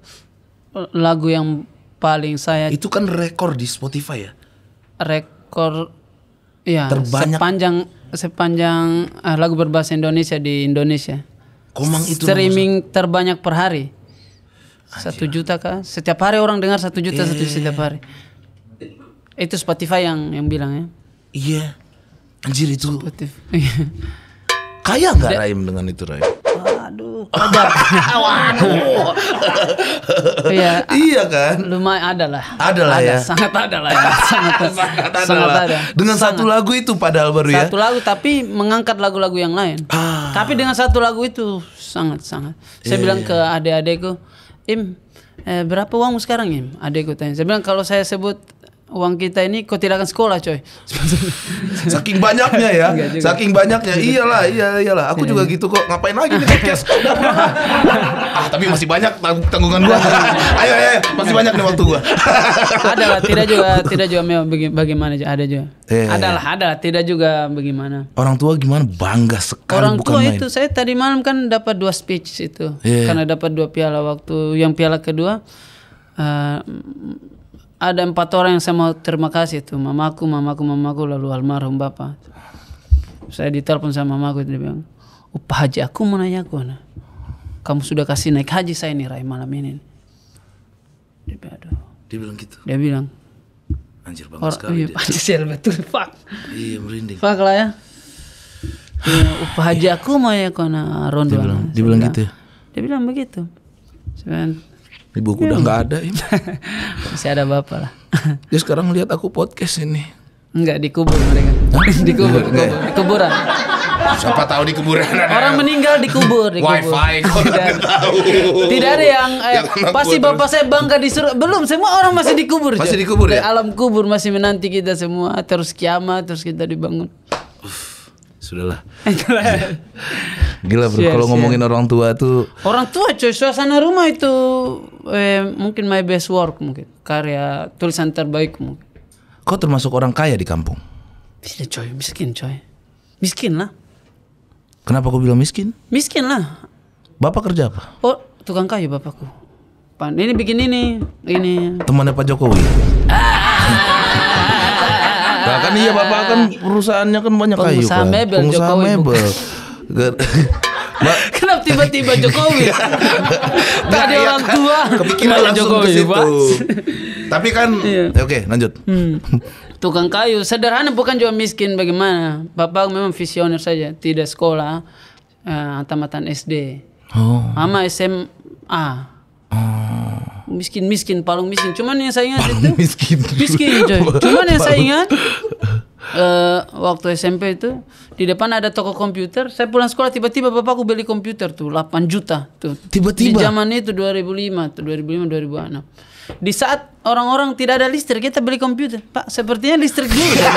lagu yang paling saya. Itu kan rekor di Spotify ya? Rekor, ya. Terbanyak. Sepanjang sepanjang uh, lagu berbahasa Indonesia di Indonesia. Komang itu. Streaming langsung. terbanyak per hari. Satu juta kah? Setiap hari orang dengar satu juta eh. satu setiap hari. Itu Spotify yang yang bilang ya. Iya. Anjir itu. Iya. Kaya nggak Raim dengan itu Raim? Aduh, ada. [laughs] Waduh. iya, iya kan? Lumayan ada lah. Ada lah ya. Sangat ada lah ya. [laughs] Sangat, sangat, ada, sangat lah. ada. Dengan sangat. satu lagu itu padahal baru satu ya. Satu lagu tapi mengangkat lagu-lagu yang lain. Ah. Tapi dengan satu lagu itu sangat sangat. Saya yeah, bilang yeah. ke adik-adikku, "Im, eh, berapa uangmu sekarang Im?" Adikku tanya. Saya bilang kalau saya sebut uang kita ini kok tidak akan sekolah coy [laughs] saking banyaknya ya saking banyaknya iyalah iya iyalah aku juga gitu kok ngapain lagi nih podcast [laughs] ah tapi masih banyak tanggungan gua [laughs] ayo ayo masih banyak nih waktu gua ada lah tidak juga tidak juga memang bagaimana ada juga eh, eh, eh. ada lah ada tidak juga bagaimana orang tua gimana bangga sekali orang tua itu saya tadi malam kan dapat dua speech itu iya. karena dapat dua piala waktu yang piala kedua ada empat orang yang saya mau terima kasih tuh mamaku mamaku mamaku lalu almarhum bapak saya ditelepon sama mamaku dia bilang upah haji aku mau nanya aku nah. kamu sudah kasih naik haji saya nih Rai malam ini dia bilang aduh dia bilang gitu dia bilang anjir banget Or, sekali iya, dia. Pancasila betul fuck iya merinding fuck lah ya upah haji aku mau ya kona rondo dia bilang, dia bilang gitu ya dia bilang begitu Sebenarnya di buku hmm. udah nggak ada ini. [laughs] Masih ada bapak lah. [laughs] Dia sekarang lihat aku podcast ini. Enggak dikubur mereka. [laughs] dikubur, dikubur, dikuburan. Siapa tahu di kuburan Orang meninggal dikubur, dikubur. Wifi tidak, tahu. Tidak ada yang eh, pasti bapak terus. saya bangga disuruh belum semua orang masih dikubur. Masih dikubur ya? Alam kubur masih menanti kita semua terus kiamat terus kita dibangun. Uff sudahlah. [laughs] Gila bro, kalau ngomongin orang tua tuh orang tua coy suasana rumah itu eh, mungkin my best work mungkin karya tulisan terbaik mungkin. Kau termasuk orang kaya di kampung? Bisa coy, miskin coy, miskin lah. Kenapa kau bilang miskin? Miskin lah. Bapak kerja apa? Oh tukang kayu bapakku. Pan ini bikin ini, ini. Temannya Pak Jokowi. Ah! Nah, kan iya bapak kan perusahaannya kan banyak kayu kan. Mebel, pengusaha Jokowi mebel. [laughs] Mbak. Kenapa tiba-tiba Jokowi? Tadi [laughs] ya, iya orang kan? tua. Kepikiran langsung Jokowi, ke situ. [laughs] Tapi kan, iya. oke okay, lanjut. Hmm. Tukang kayu sederhana bukan cuma miskin bagaimana. Bapak memang visioner saja, tidak sekolah, uh, eh, tamatan SD, oh. sama SMA. Oh miskin miskin paling miskin cuman yang saya ingat itu miskin miskin coy [laughs] cuman yang saya ingat uh, waktu SMP itu di depan ada toko komputer. Saya pulang sekolah tiba-tiba bapakku beli komputer tuh 8 juta tuh. Tiba-tiba. Di zaman itu 2005 tuh 2005 2006. Di saat orang-orang tidak ada listrik kita beli komputer. Pak, sepertinya listrik juga. Ya,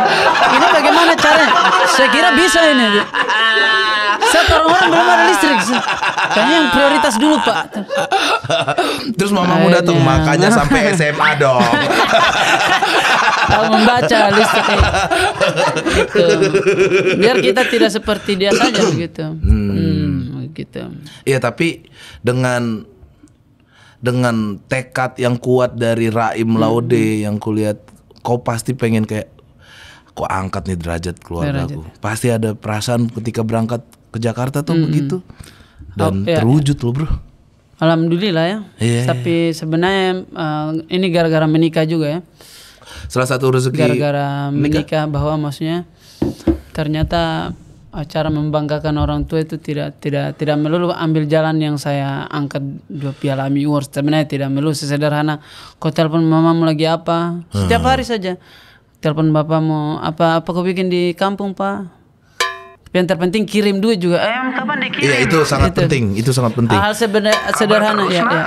[laughs] ini bagaimana caranya? Saya kira bisa ini. Satu orang belum ada listrik. Kayaknya yang prioritas dulu pak. Terus mamamu datang makanya sampai SMA dong. Tahu membaca listrik. gitu. Biar kita tidak seperti dia saja begitu. Hmm. hmm gitu. Iya tapi dengan dengan tekad yang kuat dari Raim hmm. Laude hmm. yang kulihat kau pasti pengen kayak kok angkat nih derajat keluarga derajat. aku. Pasti ada perasaan ketika berangkat ke Jakarta tuh mm -hmm. begitu oh, dan oh, iya, terwujud iya. loh bro. Alhamdulillah ya. Yeah. Iya, Tapi iya. sebenarnya uh, ini gara-gara menikah juga ya. Salah satu rezeki. Gara-gara menikah bahwa maksudnya ternyata cara membanggakan orang tua itu tidak tidak tidak melulu ambil jalan yang saya angkat dua piala AMI Awards sebenarnya tidak melulu sesederhana kau telepon mama mau lagi apa setiap hmm. hari saja telepon bapak mau apa apa kau bikin di kampung pak tapi yang terpenting kirim duit juga. Eh, kapan dikirim? Iya, itu sangat itu. penting. Itu sangat penting. Hal sebenarnya sederhana ya. ya.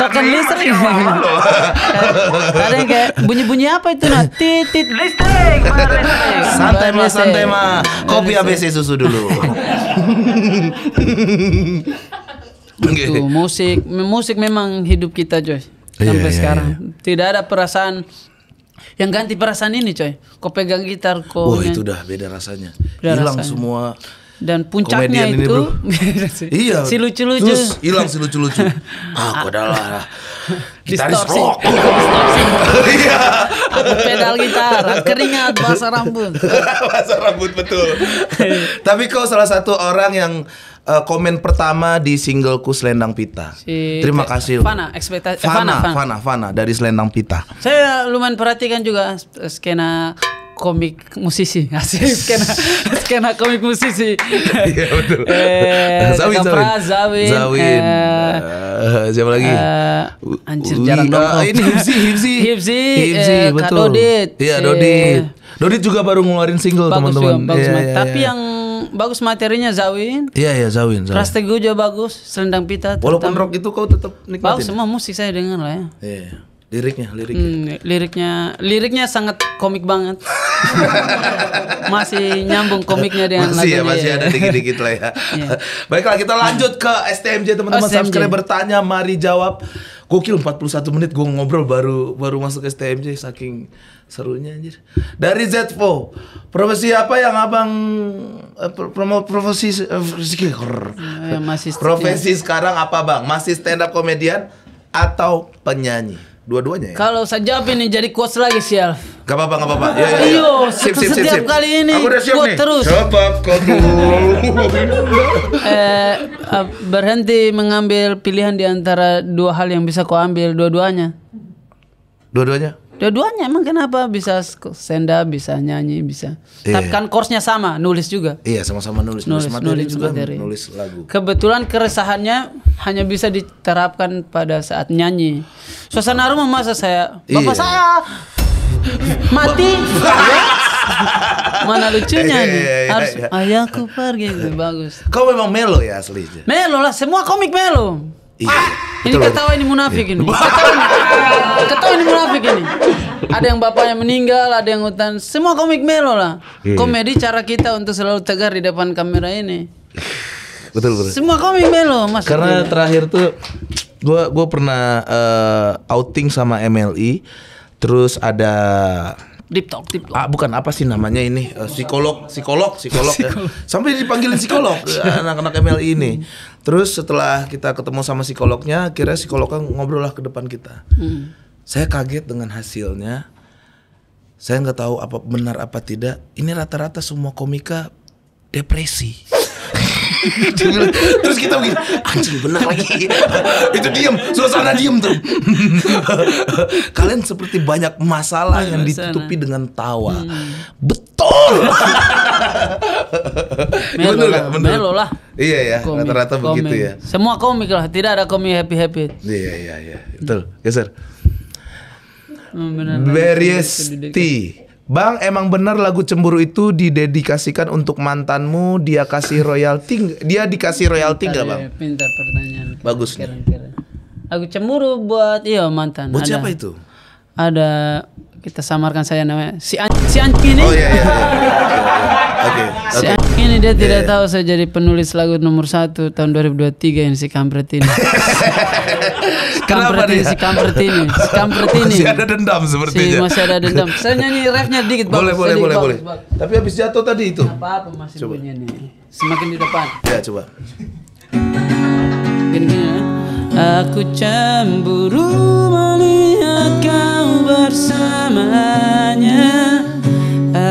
Token listrik. Ya ada yang kayak bunyi-bunyi apa itu nah? Titit listrik. Santai mah, santai mah. Kopi ABC susu dulu. Gitu, musik, musik memang hidup kita, Joy. Iya, Sampai iya, sekarang iya, iya. tidak ada perasaan yang ganti perasaan ini coy kau pegang gitar kau wah oh, itu udah beda rasanya beda hilang rasanya. semua dan puncaknya Komedian itu ini, [laughs] iya si lucu lucu terus hilang si lucu lucu [laughs] ah, aku adalah gitaris rock [laughs] iya aku pedal gitar keringat basah rambut basah rambut betul tapi kau salah satu orang yang uh, komen pertama di singleku Selendang Pita. Si Terima kasih. Fana, ekspektasi eh, Fana, Fana, Fana, Fana, dari Selendang Pita. Saya lumayan perhatikan juga skena komik musisi [laughs] asik skena [laughs] skena komik musisi iya betul eh, [laughs] Zawin Zawin Zawin, Zawin. Eh, eh siapa lagi uh, anjir jarang dong ah, ini Hipsi Hipsi Hipsi, Hipsi eh, betul Kak Dodit iya Dodit Dodit juga baru ngeluarin single teman-teman yeah, iya, iya, yeah, tapi yeah. yang bagus materinya Zawin. Iya iya Zawin. Zawin. Rastegu juga bagus, selendang pita. Walaupun rock itu kau tetap nikmatin. Bagus semua musik saya dengar lah ya. Iya. Liriknya, liriknya. Hmm, ya, liriknya, liriknya sangat komik banget. [laughs] masih nyambung komiknya dengan masih ya, lagunya. ya, masih ya. ada dikit-dikit lah ya. [laughs] yeah. Baiklah, kita lanjut ke STMJ teman-teman oh, subscribe bertanya, mari jawab. Gokil 41 menit gue ngobrol baru baru masuk ke STMJ saking serunya anjir. Dari 4 profesi apa yang abang eh, promo profesi eh, iya, profesi sekarang apa bang? Masih stand up komedian atau penyanyi? Dua-duanya ya? Kalau jawab ini jadi coach lagi sial. Gak apa-apa, gak apa-apa. Iya, iya, iya, Iyo, sip, sip, setiap kali ini Aku udah siap nih. terus. [laughs] Eh, eh, berhenti mengambil pilihan di antara dua hal yang bisa kau ambil dua-duanya. Dua-duanya? Dua-duanya emang kenapa bisa senda, bisa nyanyi, bisa. yeah. Tapi kan course-nya sama, nulis juga. Iya, sama-sama nulis, nulis, nulis nulis juga, materi. nulis lagu. Kebetulan keresahannya hanya bisa diterapkan pada saat nyanyi. Suasana rumah masa saya, iya. bapak yeah. saya mati. Mana lucunya iya, nih? Iya, Harus ayahku pergi bagus. Kau memang melo ya aslinya. Melo lah, semua komik melo. Iya. Ah, ini ketawa ini munafik iya. ini. [laughs] Ketawa ini, ketawa ini munafik ini. Ada yang bapaknya meninggal, ada yang hutan. Semua komik melo lah. Iya. Komedi cara kita untuk selalu tegar di depan kamera ini. Betul betul. Semua komik melo mas. Karena iya. terakhir tuh gue gue pernah uh, outing sama MLI, e. terus ada deep talk, deep talk. Ah, bukan apa sih namanya ini? Uh, psikolog, psikolog, psikolog. Ya. [laughs] Sampai dipanggilin psikolog [laughs] anak-anak MLI e ini. Terus setelah kita ketemu sama psikolognya, kira psikolognya ngobrol lah ke depan kita. Hmm. Saya kaget dengan hasilnya. Saya nggak tahu apa benar apa tidak. Ini rata-rata semua komika depresi terus kita begini anjing benar lagi [laughs] itu diem suasana diem tuh [laughs] kalian seperti banyak masalah yang ditutupi dengan tawa hmm. betul [laughs] lah bener melo lah iya ya rata-rata begitu ya semua komik lah tidak ada komik happy happy iya iya iya betul geser hmm, Various tea Bang, emang benar lagu cemburu itu didedikasikan untuk mantanmu, dia kasih royalti, dia dikasih royalti nggak ya, bang? pintar pertanyaan. Bagus nih. Lagu cemburu buat iya mantan. Buat ada, siapa itu? Ada kita samarkan saya namanya si An si Anci ini. Oh iya, iya iya. Oke. Oke dia tidak tahu saya jadi penulis lagu nomor satu tahun 2023 yang si kampret ini. [laughs] kampret ini, si kampret ini, si kampret [laughs] oh, ini. Masih ada dendam sepertinya. Si, masih ada dendam. [laughs] Saya nyanyi refnya dikit. Boleh, bagus. boleh, boleh, boleh. Tapi habis jatuh tadi itu. Apa apa masih coba. punya nih. Semakin di depan. Ya coba. Gini, ya. Aku cemburu melihat kau bersamanya.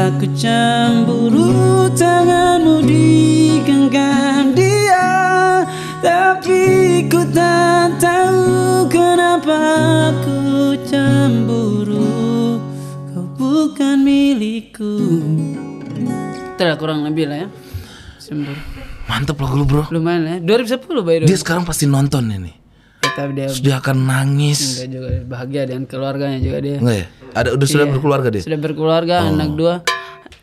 Aku cemburu tanganmu di genggam dia Tapi ku tak tahu kenapa aku cemburu Kau bukan milikku Terus kurang lebih lah ya Cemburu Mantep lagu lu bro Lumayan ya 2010 by the way Dia sekarang pasti nonton ini Tetap dia dia akan nangis Enggak juga bahagia dengan keluarganya juga dia Enggak ya ada udah iya. berkeluarga dia? Sudah berkeluarga, oh. anak dua.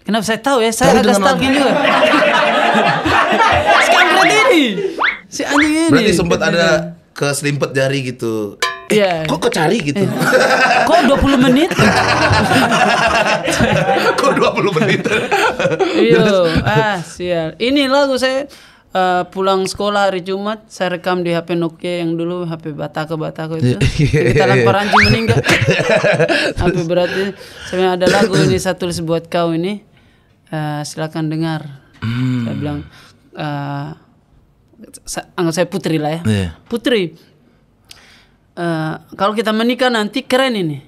Kenapa saya tahu ya? Saya Tari stalking juga. Skamret ini. Si anjing ini. Berarti sempat ada keselimpet jari gitu. Eh, yeah. Kok kecari gitu? Yeah. Kok 20 menit? [laughs] kok 20 menit? Iya, [laughs] ah sial. Ini lagu saya uh, pulang sekolah hari Jumat saya rekam di HP Nokia yang dulu HP bata Batako Batako itu [laughs] iya, kita iya, iya. lempar anjing meninggal HP [laughs] berarti sebenarnya ada lagu ini satu tulis buat kau ini uh, silakan dengar hmm. saya bilang uh, eh, saya, anggap saya putri lah ya yeah. putri uh, kalau kita menikah nanti keren ini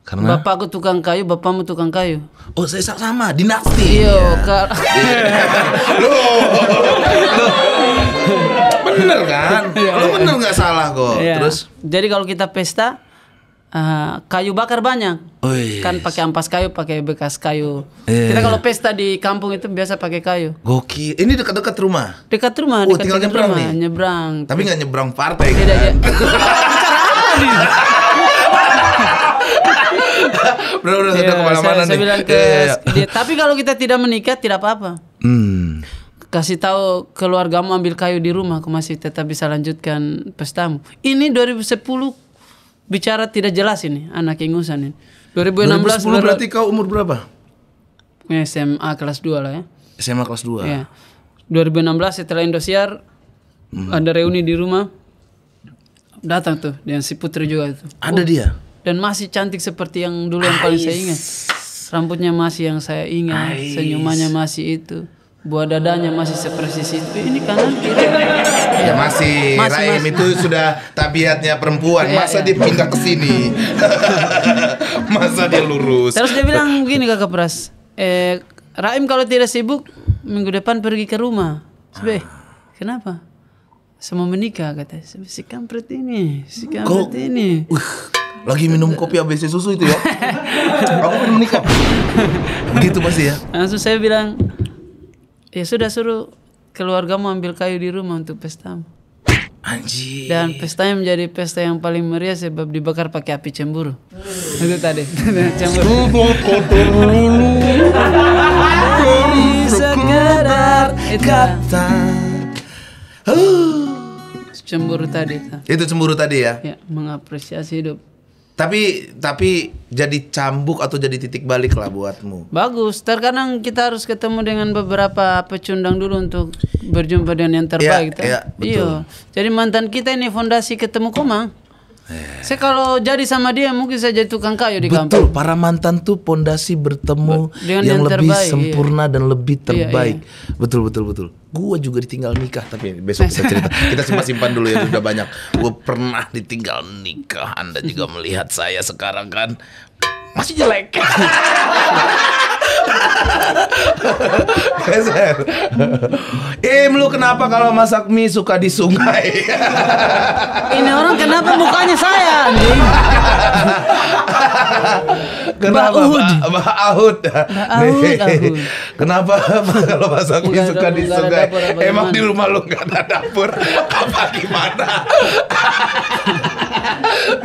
karena Bapakku tukang kayu, bapakmu tukang kayu. Oh, saya sama, dinasti. Iya, iya. kak. [laughs] bener kan? Iya. Lu bener nggak salah kok. Iya. Terus? Jadi kalau kita pesta, uh, kayu bakar banyak. Oh, yes. Iya. Kan pakai ampas kayu, pakai bekas kayu. Yeah. Kita kalau pesta di kampung itu biasa pakai kayu. Goki. Ini dekat-dekat rumah. Dekat rumah, oh, dekat, -dekat nyebrang rumah. Nih. Nyebrang. Tapi nggak nyebrang partai. Tidak. Kan? [laughs] [laughs] bro iya, udah sudah kemana-mana saya, nih. bilang ke, iya, iya, tapi kalau kita tidak menikah tidak apa-apa. Hmm. Kasih tahu keluargamu ambil kayu di rumah, aku masih tetap bisa lanjutkan pestamu. Ini 2010 bicara tidak jelas ini anak ingusan ini. 2016 2010 berarti kau umur berapa? SMA kelas 2 lah ya. SMA kelas 2. Ya. 2016 setelah Indosiar hmm. ada reuni di rumah. Datang tuh dan si Putri juga itu. Ada oh, dia dan masih cantik seperti yang dulu yang paling saya ingat. Rambutnya masih yang saya ingat, Ais. senyumannya masih itu. Buah dadanya masih seperti itu. Ini kanan kiri. Ya masih, masih Raim mas. itu sudah tabiatnya perempuan. Iya, Masa iya. dia pindah ke sini? [laughs] Masa dia lurus? Terus dia bilang begini Kakak Pras. Eh, Raim kalau tidak sibuk minggu depan pergi ke rumah. Sebe, kenapa? Semua menikah kata si kampret ini, si kampret ini. Uh lagi minum kopi ABC susu itu ya. [laughs] Aku minum menikah. gitu pasti ya. Langsung saya bilang, ya sudah suruh keluarga mau ambil kayu di rumah untuk pesta. Anji. Dan pesta yang menjadi pesta yang paling meriah sebab dibakar pakai api cemburu. Hmm. Itu tadi. [laughs] cemburu. Cemburu tadi. Itu cemburu tadi ya? Ya, mengapresiasi hidup. Tapi tapi jadi cambuk atau jadi titik balik lah buatmu. Bagus. Terkadang kita harus ketemu dengan beberapa pecundang dulu untuk berjumpa dengan yang iya, terbaik. Ya, ya, betul. Iya. Jadi mantan kita ini fondasi ketemu kumang Yeah. Saya kalau jadi sama dia mungkin saya jadi tukang kayu di kampung. Betul, para mantan tuh pondasi bertemu Dengan yang, yang lebih terbaik, iya. sempurna iya. dan lebih iya, terbaik. Iya, iya. Betul, betul, betul. Gua juga ditinggal nikah, tapi besok bisa cerita. Kita simpan simpan dulu ya, sudah [laughs] banyak. Gua pernah ditinggal nikah. Anda juga melihat saya sekarang kan masih jelek. [laughs] Geser. Im lu kenapa kalau masak mie suka di sungai? Ini orang kenapa mukanya saya? kenapa Ba Ahud. Kenapa kalau masak mie suka di sungai? Emang di rumah lu nggak ada dapur? Apa gimana?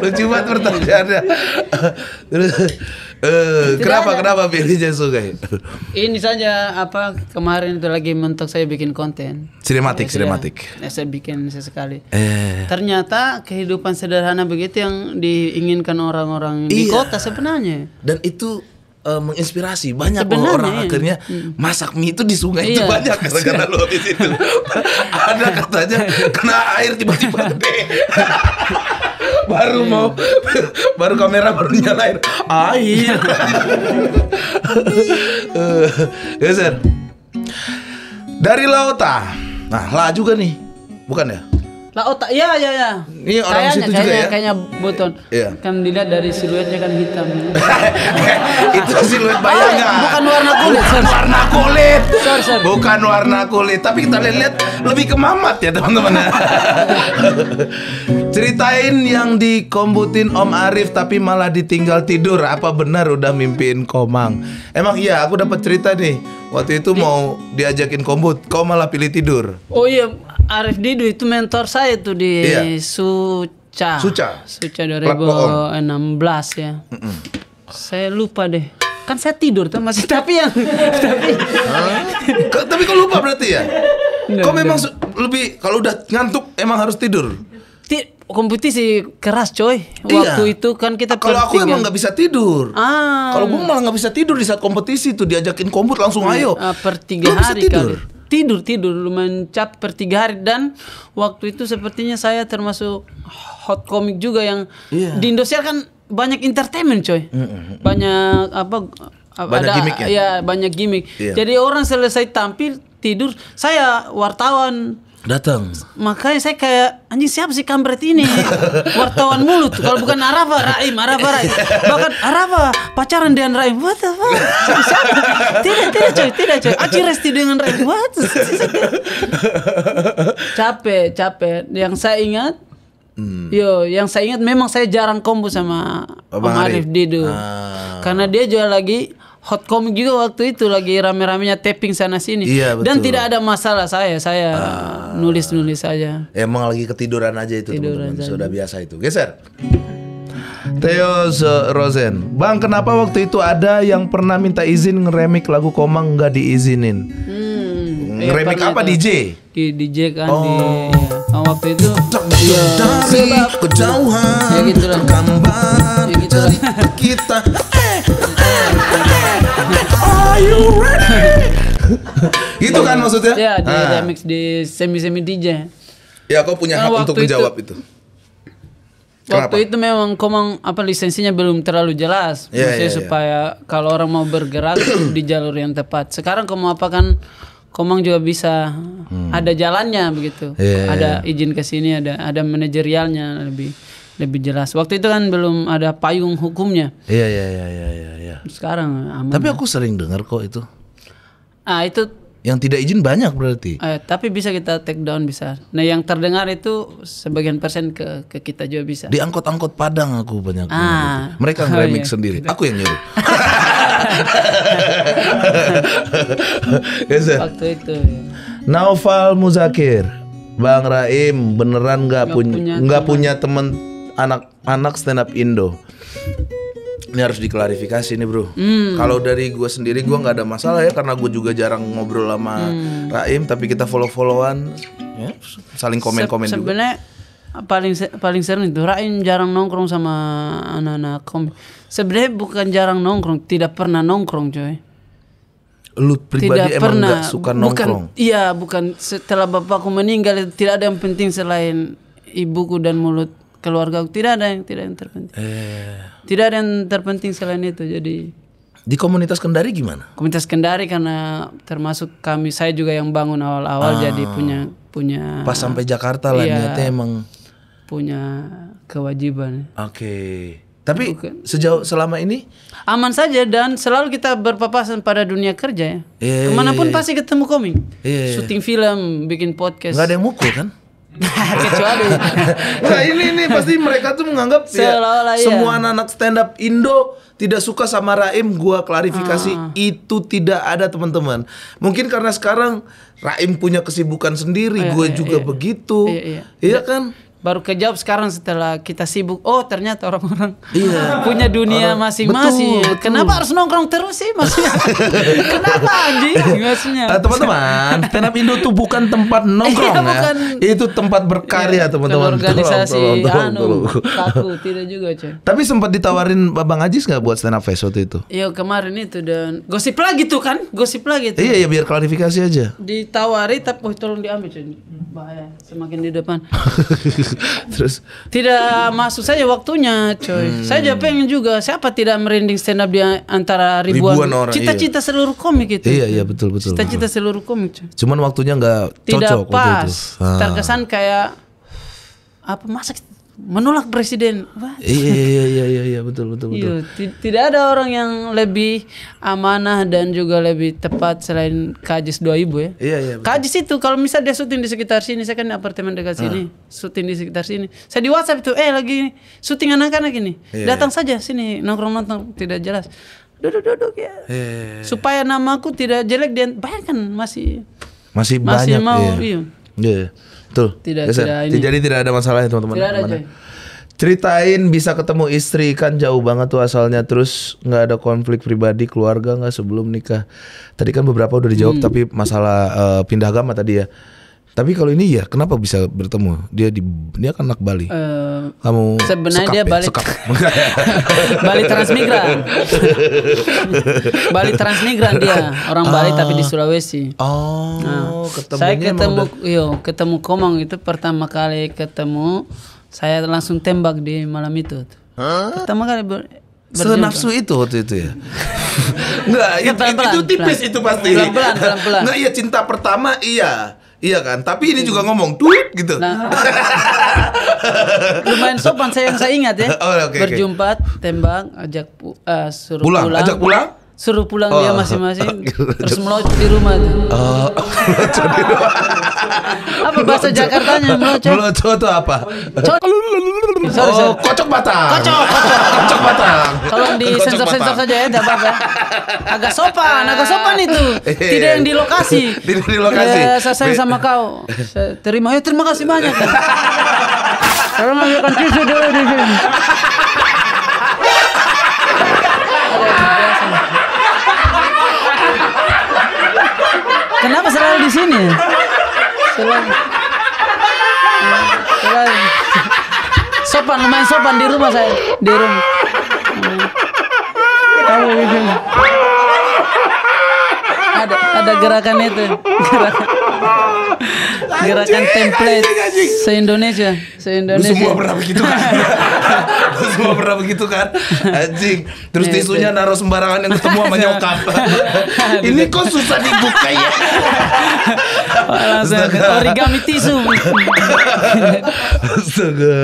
Lucu banget pertanyaannya. Terus Eh, kenapa ada. kenapa pilihnya Sugai? Ini saja apa kemarin itu lagi mentok saya bikin konten. Sinematik, ya sinematik. Ya, saya bikin sesekali. Eh. Ternyata kehidupan sederhana begitu yang diinginkan orang-orang iya. di kota sebenarnya. Dan itu uh, menginspirasi banyak Sebenarnya, orang akhirnya hmm. masak mie itu di sungai iya. itu banyak karena lu [laughs] di situ. [laughs] ada katanya kena air tiba-tiba gede [laughs] baru iya. mau [laughs] baru kamera baru nyalain air geser [laughs] iya, dari lautan nah lah juga nih bukan ya lah otak ya ya ya. Iya orang kayanya, situ kayanya, juga ya. Kayaknya buton. Iya. Kan dilihat dari siluetnya kan hitam. [laughs] itu siluet bayangan. Oh, bukan warna kulit. Bukan warna kulit. Bukan warna kulit, tapi kita lihat lebih ke mamat ya teman-teman. Ya. [laughs] Ceritain yang dikombutin Om Arif tapi malah ditinggal tidur. Apa benar udah mimpiin Komang? Emang iya, aku dapat cerita nih. Waktu itu mau diajakin kombut, kau malah pilih tidur. Oh iya, Arif Dido itu mentor saya tuh di iya. Suca. Suca. Suca 2016 ya. Mm -mm. Saya lupa deh. Kan saya tidur tuh masih tapi yang [laughs] tapi. Huh? tapi kok lupa berarti ya? Kok memang lebih kalau udah ngantuk emang harus tidur. Ti kompetisi keras coy iya. waktu itu kan kita kalau aku emang nggak bisa tidur ah. kalau gue malah nggak bisa tidur di saat kompetisi tuh diajakin komput langsung iya. ayo ah, per tiga hari bisa tidur tidur tidur lumayan cap per tiga hari dan waktu itu sepertinya saya termasuk hot comic juga yang yeah. di Indonesia kan banyak entertainment coy mm -hmm. banyak apa banyak ada, gimmick ya? ya banyak gimmick yeah. jadi orang selesai tampil tidur saya wartawan datang. Makanya saya kayak anjing siapa sih kampret ini? [laughs] Wartawan mulut Kalau bukan Arafa, Raim, Arafa, Raim. Bahkan Arafa pacaran dengan Raim. What the fuck? Siapa? [laughs] Tidak, tidak coy, tidak coy. Aci resti dengan Raim. What? [laughs] capek, capek. Yang saya ingat Hmm. Yo, yang saya ingat memang saya jarang kombo sama Bang Arif, Arif Dido. Ah. Karena dia jual lagi hot comic juga waktu itu lagi rame-ramenya taping sana sini. Iya, betul. Dan tidak ada masalah saya, saya ah. nulis-nulis ah, saja. emang lagi ketiduran aja itu teman-teman, sudah biasa itu. Geser. Theos Rosen, Bang kenapa waktu itu ada yang pernah minta izin ngeremik lagu Komang nggak diizinin? Hmm, ngeremik iya, apa itu. DJ? Di DJ kan oh. di iya. nah, oh, waktu itu. Iya. Dari kejauhan, ya, gitu lah. ya, gitu lah. Iya, gitu kita. gitu [laughs] kan maksudnya? Iya, di nah. remix di semi-semi DJ. Ya, kau punya nah, untuk itu, menjawab itu. Kenapa? Waktu itu memang komang apa lisensinya belum terlalu jelas, yeah, iya, maksudnya yeah, yeah. supaya kalau orang mau bergerak [coughs] di jalur yang tepat. Sekarang kau mau apa kan komang juga bisa hmm. ada jalannya begitu, yeah, iya, ada yeah. izin ke sini, ada ada manajerialnya lebih lebih jelas. Waktu itu kan belum ada payung hukumnya. Iya iya iya iya iya. iya. Sekarang aman. Tapi aku sering dengar kok itu. Ah itu yang tidak izin banyak berarti. Eh, tapi bisa kita take down bisa. Nah yang terdengar itu sebagian persen ke ke kita juga bisa. Di angkot-angkot Padang aku banyak. Ah. Mereka oh, remix iya. sendiri. Aku yang nyuruh. [laughs] yes, Waktu itu. Ya. Naufal Muzakir, Bang Raim beneran nggak punya nggak punya temen anak-anak stand up Indo ini harus diklarifikasi nih bro. Mm. Kalau dari gue sendiri gue nggak ada masalah ya karena gue juga jarang ngobrol sama mm. Raim tapi kita follow followan ya saling komen komen Se juga. Sebenarnya paling paling sering itu Raim jarang nongkrong sama anak-anak kom. Sebenarnya bukan jarang nongkrong, tidak pernah nongkrong coy. Lu pribadi tidak emang pernah, gak suka nongkrong? Bukan, iya bukan setelah bapakku meninggal tidak ada yang penting selain ibuku dan mulut keluarga tidak ada yang tidak yang terpenting eh. tidak ada yang terpenting selain itu jadi di komunitas Kendari gimana komunitas Kendari karena termasuk kami saya juga yang bangun awal-awal ah. jadi punya punya pas sampai Jakarta lah iya, niatnya emang punya kewajiban oke okay. tapi Bukan. sejauh selama ini aman saja dan selalu kita berpapasan pada dunia kerja ya yeah, iya, kemanapun yeah, yeah. pasti ketemu komik yeah, yeah. Iya. syuting film bikin podcast nggak ada yang mukul kan [laughs] kecuali [laughs] nah ini nih pasti mereka tuh menganggap ya, iya. semua anak-anak stand up Indo tidak suka sama Raim gua klarifikasi hmm. itu tidak ada teman-teman mungkin karena sekarang Raim punya kesibukan sendiri oh, iya, gua iya, juga iya. begitu iya, iya. iya kan baru kejawab sekarang setelah kita sibuk oh ternyata orang-orang iya. [laughs] punya dunia masing-masing oh, kenapa harus nongkrong terus sih maksudnya [laughs] kenapa anjing maksudnya nah, teman-teman tenap Indo tuh bukan tempat [laughs] iya, nongkrong iya, ya bukan, itu tempat berkarya iya, teman-teman organisasi tolong, tolong, tolong, anu kaku tidak juga cuy tapi sempat ditawarin Bang Ajis nggak buat stand up fest waktu itu iya kemarin itu dan gosip lagi tuh kan gosip lagi tuh iya iya biar klarifikasi aja ditawari tapi oh, tolong diambil cuy bahaya semakin di depan Terus tidak masuk saja waktunya, coy. Hmm. Saya juga pengen juga siapa tidak merinding stand up di antara ribuan, ribuan orang. Iya. Cita-cita iya. seluruh komik itu. Iya, iya betul betul. Cita-cita seluruh komik. Coy. Cuman waktunya nggak cocok tidak pas. Waktu itu. Ah. Terkesan kayak apa masa kita menolak presiden. Iya iya iya iya iya betul betul betul. tidak ada orang yang lebih amanah dan juga lebih tepat selain Kajis dua ibu ya. Iya iya. Kajis itu kalau misal dia syuting di sekitar sini, saya kan apartemen dekat sini, syuting di sekitar sini. Saya di WhatsApp itu, eh lagi syuting anak-anak ini, iya, datang iya. saja sini nongkrong nonton tidak jelas. Duduk duduk ya. Iya, iya. Supaya namaku tidak jelek dan bahkan masih masih, banyak. Masih mau iya. iya. Yeah. Betul. Tidak, yes, tidak ini. Jadi tidak ada masalah ya, teman-teman. Tidak ada Ceritain bisa ketemu istri kan jauh banget tuh asalnya terus nggak ada konflik pribadi keluarga nggak sebelum nikah. Tadi kan beberapa udah dijawab hmm. tapi masalah uh, pindah agama tadi ya. Tapi kalau ini ya kenapa bisa bertemu? Dia di dia kan anak Bali. Uh, Kamu sebenarnya sekap dia ya? Bali sekap. [laughs] Bali transmigran. Bali transmigran dia, orang ah, Bali tapi di ah. Sulawesi. Oh, nah, ketemu Saya ketemu yo, ketemu Komang itu pertama kali ketemu saya langsung tembak di malam itu. Huh? Pertama kali ber, Senafsu itu waktu itu ya. Enggak, [laughs] itu, itu tipis pelan. itu pasti. Pelan-pelan, pelan-pelan. Enggak, iya cinta pertama iya Iya kan, tapi ini iya. juga ngomong tweet gitu. Nah, [laughs] lumayan sopan saya yang saya ingat ya. Oh, okay, Berjumpa, okay. tembang, ajak pu uh, suruh pulang. pulang. Ajak pulang? suruh pulang oh. dia masing-masing [laughs] terus melocot di rumah tuh. Oh, [laughs] di rumah. apa bahasa Jakartanya melocot? Melocot itu apa? Oh, sorry, Oh, kocok batang. Kocok, kocok, kocok batang. Tolong di sensor-sensor saja ya, enggak apa-apa. Agak sopan, agak sopan itu. Iya. Tidak yang di lokasi. [laughs] Tidak di lokasi. Ya, saya sayang sama kau. Saya terima. Ya, terima kasih banyak. Tolong ambilkan tisu dulu di sini. di sini. selain selain sopan lumayan sopan di rumah saya di rumah. Ada ada gerakan itu gerakan gerakan template se Indonesia se Indonesia. Lu semua pernah begitu kan? [laughs] Aku semua pernah begitu kan. Anjing. Terus ya, tisunya naruh sembarangan yang ketemu sama nyokap. [laughs] Ini kok susah dibuka ya? origami tisu. Astaga.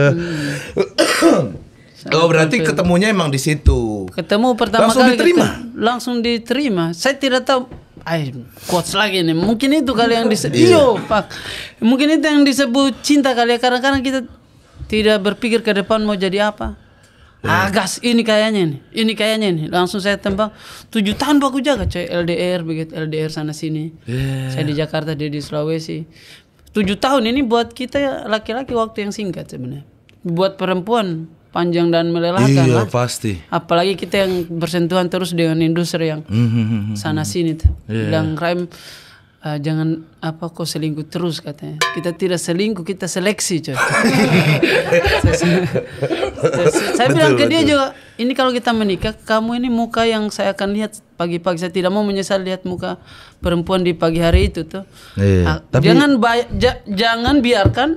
Oh berarti ketemunya emang di situ. Ketemu pertama langsung kali diterima. Ketemu, langsung diterima. Saya tidak tahu. Ay, quotes lagi nih. Mungkin itu kali yang iya. disebut. yeah. Pak. Mungkin itu yang disebut cinta kali ya. karena kadang kita tidak berpikir ke depan mau jadi apa. Ya. agas Ah ini kayaknya nih, ini kayaknya nih. Langsung saya tembak. Tujuh tahun aku jaga coy LDR begitu LDR sana sini. Ya. Saya di Jakarta dia di Sulawesi. Tujuh tahun ini buat kita laki-laki waktu yang singkat sebenarnya. Buat perempuan panjang dan melelahkan iya, lah. pasti. Apalagi kita yang bersentuhan terus dengan industri yang hmm, hmm, hmm, sana sini. Yeah. Iya. Bilang crime uh, jangan apa kok selingkuh terus katanya. Kita tidak selingkuh, kita seleksi coy. [laughs] saya, betul, bilang ke betul. dia juga, ini kalau kita menikah, kamu ini muka yang saya akan lihat pagi-pagi. Saya tidak mau menyesal lihat muka perempuan di pagi hari itu tuh. Iya, uh, tapi... Jangan ja, jangan biarkan.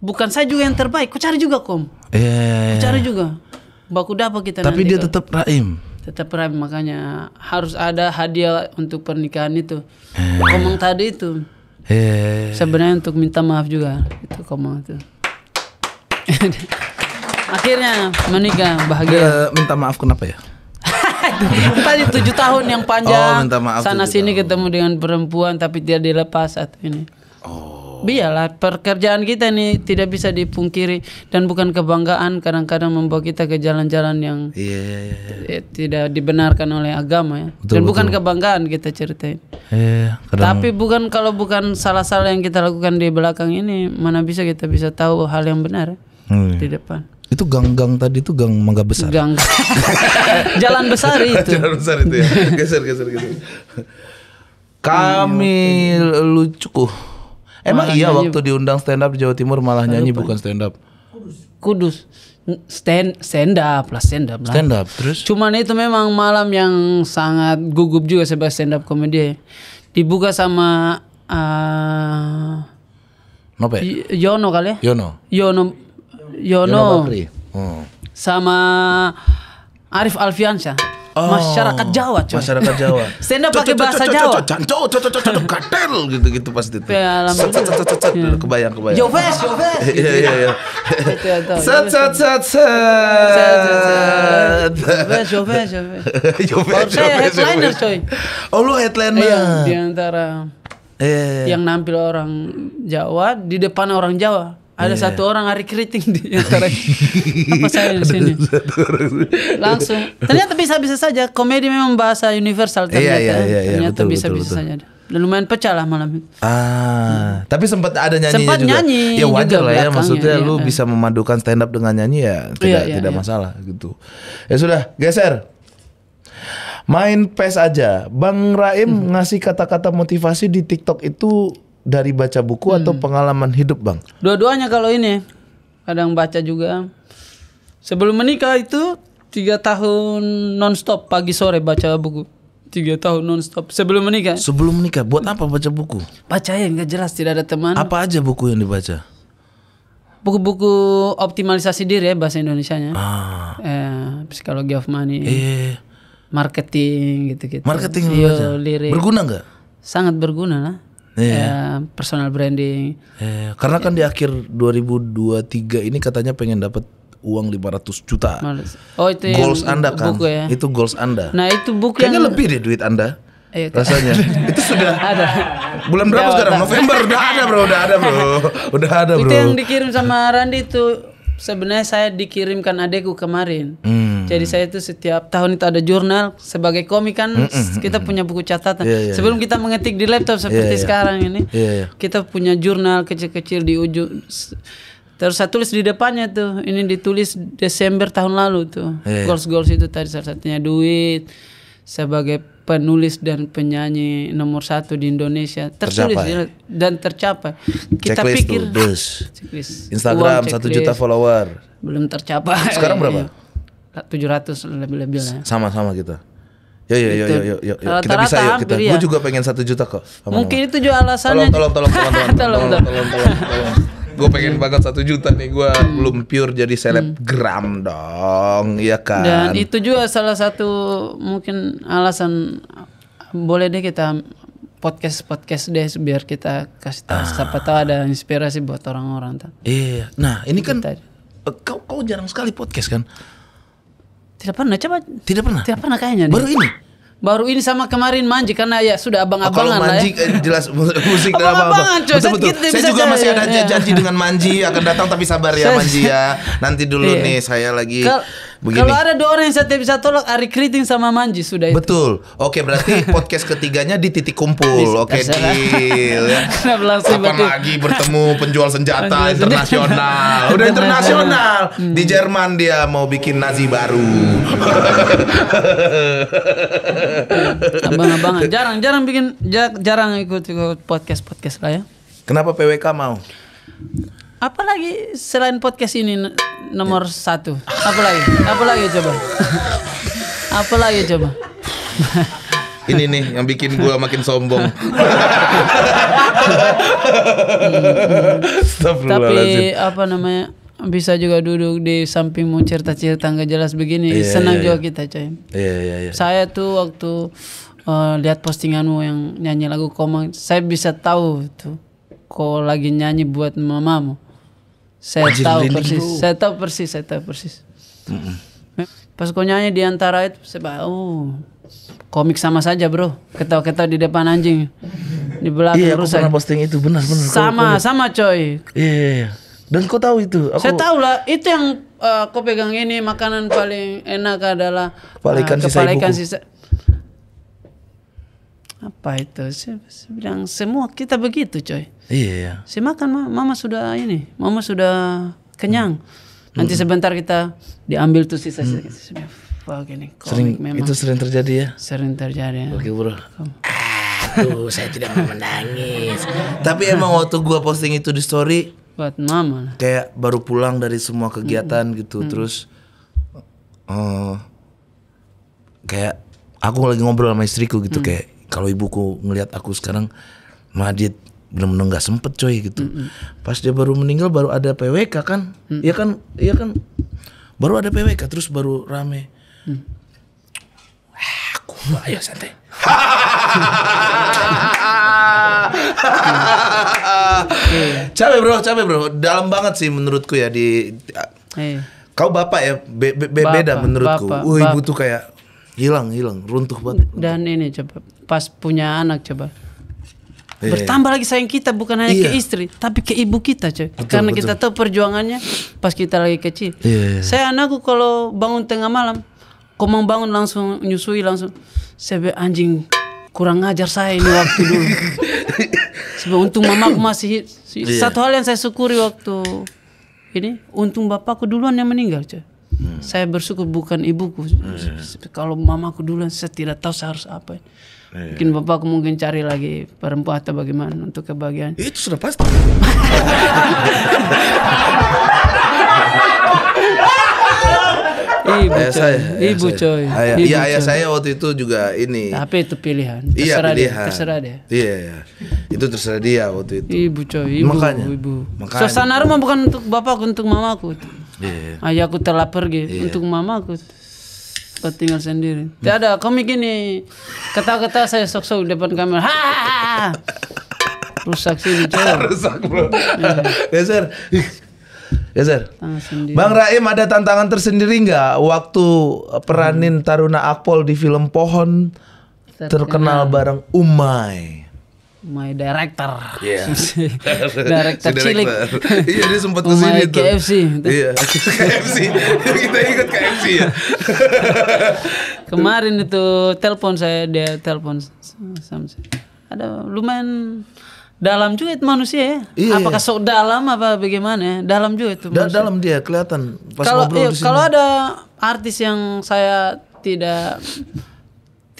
Bukan saya juga yang terbaik. Ku cari juga kom. Iya. Yeah, Ku iya. cari juga. Baku dapat kita. Tapi nanti, dia tetap raim tetap prime makanya harus ada hadiah untuk pernikahan itu eh. komang tadi itu eh. sebenarnya untuk minta maaf juga itu komang itu [laughs] akhirnya menikah bahagia Dia minta maaf kenapa ya [laughs] tadi tujuh tahun yang panjang oh, minta maaf sana sini tahun. ketemu dengan perempuan tapi dia dilepas saat ini oh biarlah pekerjaan kita ini tidak bisa dipungkiri dan bukan kebanggaan kadang-kadang membawa kita ke jalan-jalan yang yeah, yeah, yeah. tidak dibenarkan oleh agama ya betul, dan betul. bukan kebanggaan kita ceritain yeah, kadang... tapi bukan kalau bukan salah-salah yang kita lakukan di belakang ini mana bisa kita bisa tahu hal yang benar ya, hmm. di depan itu gang-gang tadi itu gang mangga besar. Gang. [laughs] Jalan besar itu. [laughs] Jalan besar itu ya. Geser geser geser. Iya, Kamil Emang iya nyanyi. waktu diundang stand up di Jawa Timur malah Lupa. nyanyi bukan stand up. Kudus. Stand stand up lah stand up lah. Stand up terus. Cuman itu memang malam yang sangat gugup juga sebagai stand up komedi. Dibuka sama uh, Nope. Yono kali ya? Yono. Yono Yono. Yono hmm. Sama Arif Alfiansyah. Oh, masyarakat Jawa cuy. Masyarakat Jawa. Stand [laughs] up pakai bahasa Jawa. Canto katel gitu-gitu pasti itu. kebayang kebayang. Yo fes, yo fes. [laughs] Iya iya iya. Sat sat sat sat. Yo fes, yo fes. Yo [laughs] headliner coy. Oh lu headliner. Iya, di antara Eh. Yang nampil orang Jawa di depan orang Jawa. Ada yeah. satu orang hari keriting di antara [laughs] apa saya di sini. Langsung. Ternyata bisa-bisa saja komedi memang bahasa universal iya, ternyata. Yeah, yeah, yeah, yeah, ternyata bisa-bisa saja. Dan lumayan pecah lah malam itu. Ah, hmm. tapi sempat ada nyanyi sempat juga. nyanyi. Ya wajar lah ya maksudnya iya, lu iya. bisa memadukan stand up dengan nyanyi ya tidak iya, iya tidak iya. masalah gitu. Ya sudah, geser. Main pes aja. Bang Raim hmm. ngasih kata-kata motivasi di TikTok itu dari baca buku hmm. atau pengalaman hidup bang? Dua-duanya kalau ini kadang baca juga. Sebelum menikah itu tiga tahun nonstop pagi sore baca buku. Tiga tahun nonstop sebelum menikah. Sebelum menikah buat apa baca buku? Baca yang nggak jelas tidak ada teman. Apa aja buku yang dibaca? Buku-buku optimalisasi diri ya bahasa Indonesia-nya. Ah. Eh, psikologi of money. Eh. Marketing gitu-gitu. Marketing Yo, iya, Berguna nggak? Sangat berguna lah yeah. eh, personal branding. Yeah. Karena kan di akhir 2023 ini katanya pengen dapat uang 500 juta. Oh itu goals yang, Anda kan? Buku ya? Itu goals Anda. Nah itu buku Kayaknya yang... lebih deh duit Anda. Ayo, iya, rasanya [laughs] itu sudah ada bulan berapa sekarang November udah ada bro udah ada bro [laughs] udah ada bro itu yang dikirim sama Randi itu sebenarnya saya dikirimkan adekku kemarin. Hmm. Jadi saya itu setiap tahun itu ada jurnal sebagai komik kan hmm, hmm, hmm kita hmm. punya buku catatan. Yeah, yeah, Sebelum yeah. kita mengetik di laptop iya, seperti yeah, yeah. sekarang ini, yeah, yeah. kita punya jurnal kecil-kecil di ujung. Terus saya tulis di depannya tuh, ini ditulis Desember tahun lalu tuh. Yeah. Iya. Goals goals itu tadi salah satunya duit sebagai penulis dan penyanyi nomor satu di Indonesia tertulis tercapai. dan tercapai. Kita checklist pikir tuh, dus. [laughs] checklist. Instagram satu juta follower belum tercapai. Sekarang [laughs] berapa? Tujuh ratus lebih-lebih lah. Sama-sama kita. Yo yo yo yo gitu. yo, yo. kita bisa yuk kita. Ya. juga pengen satu juta kok. Mungkin itu juga alasannya. tolong tolong tolong tolong tolong. [laughs] tolong, tolong, tolong gue pengen iya. banget satu juta nih gue hmm. belum pure jadi selebgram hmm. dong ya kan dan itu juga salah satu mungkin alasan boleh deh kita podcast podcast deh biar kita kasih tahu ah. siapa tahu ada inspirasi buat orang-orang Iya. Nah, ini kan kita. Gitu eh, kau kau jarang sekali podcast kan? Tidak pernah coba. Tidak pernah. Tidak pernah kayaknya. Baru deh. ini. Baru ini sama kemarin manji karena ya sudah abang-abangan oh, kalau ya. manji eh, jelas [laughs] musik abang abang-abangan. Betul betul. betul. Saya juga masih ada janji, ya. dengan manji akan datang tapi sabar ya manji ya. Nanti dulu iya. nih saya lagi Kal begini. Kalau ada dua orang yang saya tidak bisa tolak, Ari Kriting sama Manji sudah itu. Betul. Oke, berarti [laughs] podcast ketiganya di titik kumpul. Oke, deal. Ya. [laughs] Kapan lagi bertemu penjual senjata internasional? Udah internasional. Di hmm. Jerman dia mau bikin Nazi baru. [laughs] abang abang jarang-jarang bikin jarang ikut ikut podcast podcast lah ya. Kenapa PWK mau? Apalagi selain podcast ini nomor ya. satu. Apalagi? Apalagi coba? Apalagi coba? ini nih yang bikin gue makin sombong. Tapi apa namanya? bisa juga duduk di sampingmu cerita-cerita nggak jelas begini yeah, iya, senang yeah, juga yeah. kita coy. Yeah, yeah, yeah. Saya tuh waktu uh, lihat postinganmu yang nyanyi lagu Komang, saya bisa tahu tuh kok lagi nyanyi buat mamamu. Saya Wajir tahu persis, saya tahu persis, saya tahu persis. Mm -mm. Pas gue nyanyi di antara itu, saya bilang, oh, komik sama saja bro, ketawa-ketawa di depan anjing, di belakang iya, rusak. Iya, pernah posting itu benar-benar. Sama, kau, kau. sama coy. Iya, iya, iya. Dan kau tahu itu? Aku... Saya tahu lah, itu yang uh, eh, kau pegang ini makanan paling enak adalah uh, kepala ikan eh, sisa apa itu saya, saya bilang semua kita begitu coy iya saya makan mama sudah ini mama sudah kenyang hmm. nanti hmm. sebentar kita diambil tuh sisa sisa hmm. wow sering itu sering terjadi ya sering terjadi ya. oke bro Aduh, saya tidak mau menangis. Tapi emang waktu gua posting itu di story buat mama. Kayak baru pulang dari semua kegiatan hmm. gitu, hmm. terus uh, kayak aku lagi ngobrol sama istriku gitu hmm. kayak kalau ibuku ngelihat aku sekarang Madit belum nenggah sempet coy gitu. Mm -hmm. Pas dia baru meninggal baru ada PWK kan, mm. ya kan, ya kan, baru ada PWK terus baru rame. Mm. ayo santai. [laughs] capek bro, capek bro, dalam banget sih menurutku ya di. Hey. Eh. Kau bapak ya, be, be, be, bapak, beda menurutku. Bapak, Wih, bapak. kayak hilang hilang runtuh banget. Dan ini coba pas punya anak coba yeah. bertambah lagi sayang kita bukan hanya yeah. ke iya. istri tapi ke ibu kita coy betul, karena betul. kita tahu perjuangannya pas kita lagi kecil yeah. saya anakku kalau bangun tengah malam komang bangun langsung nyusui langsung saya anjing kurang ngajar saya ini waktu dulu [laughs] sebab untung mamaku masih yeah. satu hal yang saya syukuri waktu ini untung bapakku duluan yang meninggal coy Hmm. Saya bersyukur bukan ibuku. Hmm. Kalau mamaku duluan saya tidak tahu saya harus apa. Iya. Mungkin bapak mungkin cari lagi perempuan atau bagaimana untuk kebahagiaan. Itu sudah pasti. [laughs] Ibu ayah coy. Saya, ibu saya. coy. Ayah, ibu iya, ayah saya waktu itu juga ini. Tapi itu pilihan. Iya, terserah iya, pilihan. dia. Terserah dia. Iya, iya. Itu terserah dia waktu itu. Ibu coy. Ibu, makanya. Ibu. makanya. Suasana rumah bukan untuk bapak, untuk mamaku. Iya. Ayahku telah pergi iya. untuk mamaku. Kau tinggal sendiri. Tidak ada komik ini. Ketawa-ketawa saya sok-sok depan kamera. Ha! Rusak sini cowok. [laughs] Rusak bro. Iya. Ya. ya Geser. Geser. Bang Raim ada tantangan tersendiri nggak waktu peranin Taruna Akpol di film Pohon terkenal, terkenal bareng Umay? my director. Yeah. [laughs] director si cilik. [laughs] Iya, dia sempat ke sini tuh. KFC. Iya. [laughs] KFC. Kita ikut KFC ya. Kemarin itu telepon saya dia telepon sama Ada lumayan dalam juga itu manusia ya. Iya. Apakah sok dalam apa bagaimana? Ya? Dalam juga itu. Da dalam dia kelihatan pas kalau, ngobrol iya, Kalau ada artis yang saya tidak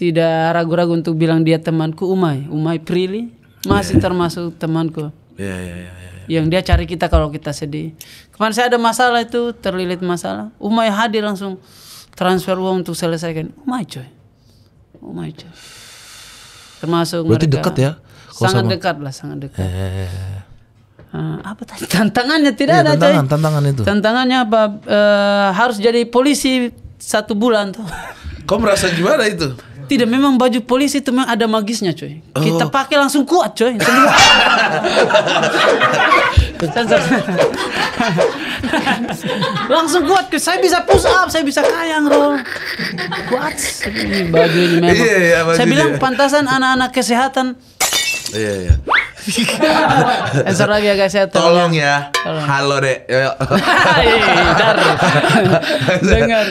tidak ragu-ragu untuk bilang dia temanku Umay, Umay Prilly masih yeah. termasuk temanku. Iya iya iya. yeah. Iya. Yang dia cari kita kalau kita sedih. Kemarin saya ada masalah itu terlilit masalah, Umay hadir langsung transfer uang untuk selesaikan. Umay coy, Umay coy. Termasuk. Berarti dekat ya? Sangat sama... dekat lah, sangat dekat. Eh. Uh, apa [laughs] tantangannya tidak iya, ada tantangan, coy. tantangan itu tantangannya apa uh, harus jadi polisi satu bulan tuh Kau merasa gimana itu? Tidak, memang baju polisi itu memang ada magisnya, cuy Oh. Kita pakai langsung kuat, cuy [laughs] langsung kuat, cuy. saya bisa push up, saya bisa kayang, bro. Kuat, baju ini memang. Iya, iya, saya bilang pantasan anak-anak kesehatan. Iya, iya. [laughs] Esok lagi ya guys ya. Tolong ya. Tolong. Halo dek. [laughs] Iya, iya, iya. Dengar.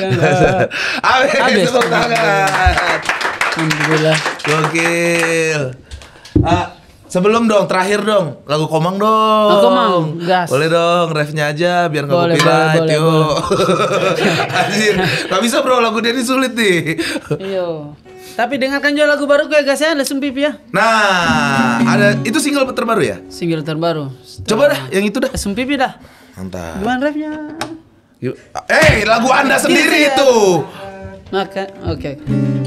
Abis. Abis. Alhamdulillah. Gokil. Ah, Sebelum dong, terakhir dong, lagu Komang dong. Lagu Komang, gas. Boleh dong, refnya aja biar nggak copyright. Boleh, boleh, boleh. [laughs] Anjir, gak bisa bro, lagu dia ini sulit nih. Yo. Iya. Tapi dengarkan juga lagu baru gue guys ya, Lesung Pipi ya. Nah, ada itu single terbaru ya? Single terbaru. Coba dah, yang itu dah. Lesung Pipi dah. Mantap. Gimana refnya? Yuk. Eh, hey, lagu Anda iya, sendiri iya. itu. Maka, oke. Okay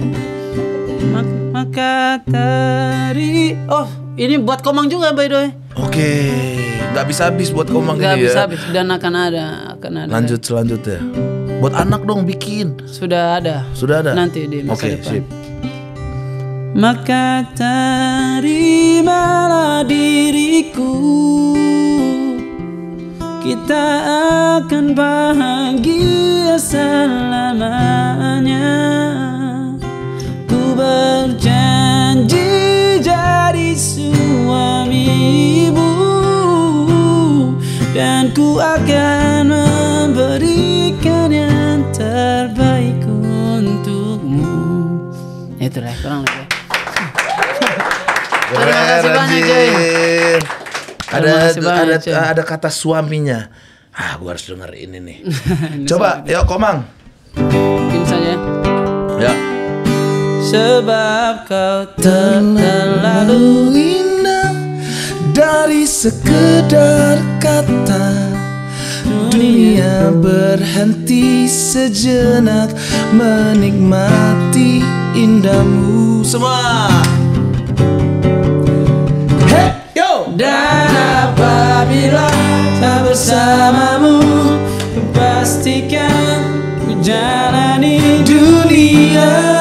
maka tari oh ini buat komang juga by the way oke okay. nggak bisa habis buat komang nggak ini bisa ya. habis dan akan ada akan ada lanjut selanjutnya buat anak dong bikin sudah ada sudah ada nanti di masa okay, depan sip. maka terimalah diriku kita akan bahagia selamanya berjanji jadi suami ibu Dan ku akan memberikan yang terbaik untukmu Itulah kurang lebih Terima kasih banyak Jay ada ada, ada kata suaminya ah gua harus denger ini nih [laughs] coba yuk komang mungkin saja Sebab kau terlalu indah Dari sekedar kata Dunia berhenti sejenak Menikmati indahmu Semua Hey, yo! Dan apabila tak bersamamu Pastikan ku jalani dunia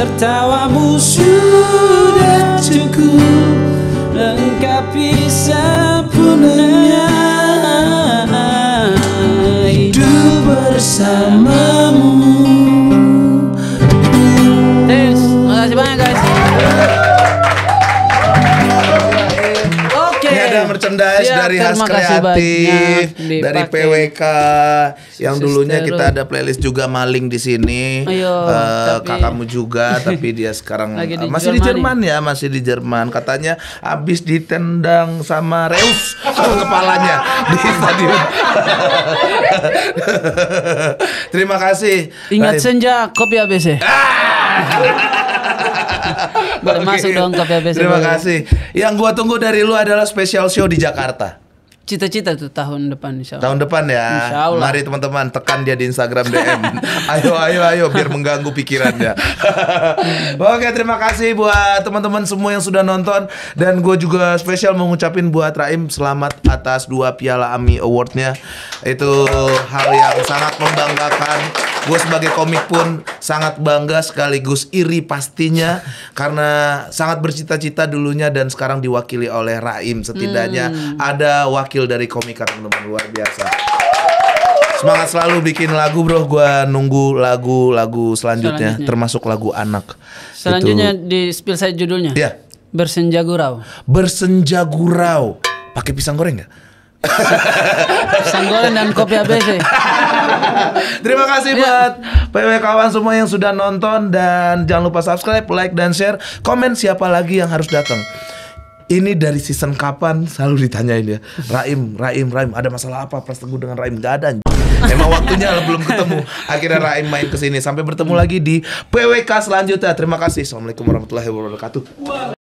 Tertawamu sudah cukup Lengkapi sempurnanya Hidup bersama guys siap, dari Has Kreatif, dari PWK yang dulunya kita ada playlist juga maling di sini. Ayo, uh, kakakmu juga tapi dia sekarang Lagi di masih Jerman di Jerman ya, masih di Jerman. Katanya habis ditendang sama Reus sama kepalanya di stadion. [laughs] Terima kasih. Ingat Lain. senja kopi ABC. Ah! Boleh okay. masuk dong ke PBS. Terima kasih. Yang gua tunggu dari lu adalah special show di Jakarta cita-cita tuh tahun depan insya Allah. Tahun depan ya. Insya Allah. Mari teman-teman tekan dia di Instagram DM. [laughs] ayo ayo ayo biar mengganggu pikirannya. [laughs] Oke terima kasih buat teman-teman semua yang sudah nonton dan gue juga spesial mengucapin buat Raim selamat atas dua Piala AMI Awardnya. Itu hal yang sangat membanggakan. Gue sebagai komik pun sangat bangga sekaligus iri pastinya karena sangat bercita-cita dulunya dan sekarang diwakili oleh Raim setidaknya hmm. ada wakil dari komika teman-teman luar biasa. Semangat selalu bikin lagu bro, gue nunggu lagu-lagu selanjutnya, selanjutnya, termasuk lagu anak. Selanjutnya Itu... di spill saya judulnya. Ya. Bersenjagurau. Bersenjagurau. gurau. Pakai pisang goreng nggak? Ya? [laughs] Pisang goreng dan kopi ABC. Eh. Terima kasih ya. buat PW kawan semua yang sudah nonton dan jangan lupa subscribe, like dan share. Komen siapa lagi yang harus datang. Ini dari season kapan selalu ditanyain ya. Raim, Raim, Raim, ada masalah apa Pras Teguh dengan Raim? Gak ada. Emang waktunya [laughs] belum ketemu. Akhirnya Raim main ke sini. Sampai bertemu lagi di PWK selanjutnya. Terima kasih. Assalamualaikum warahmatullahi wabarakatuh.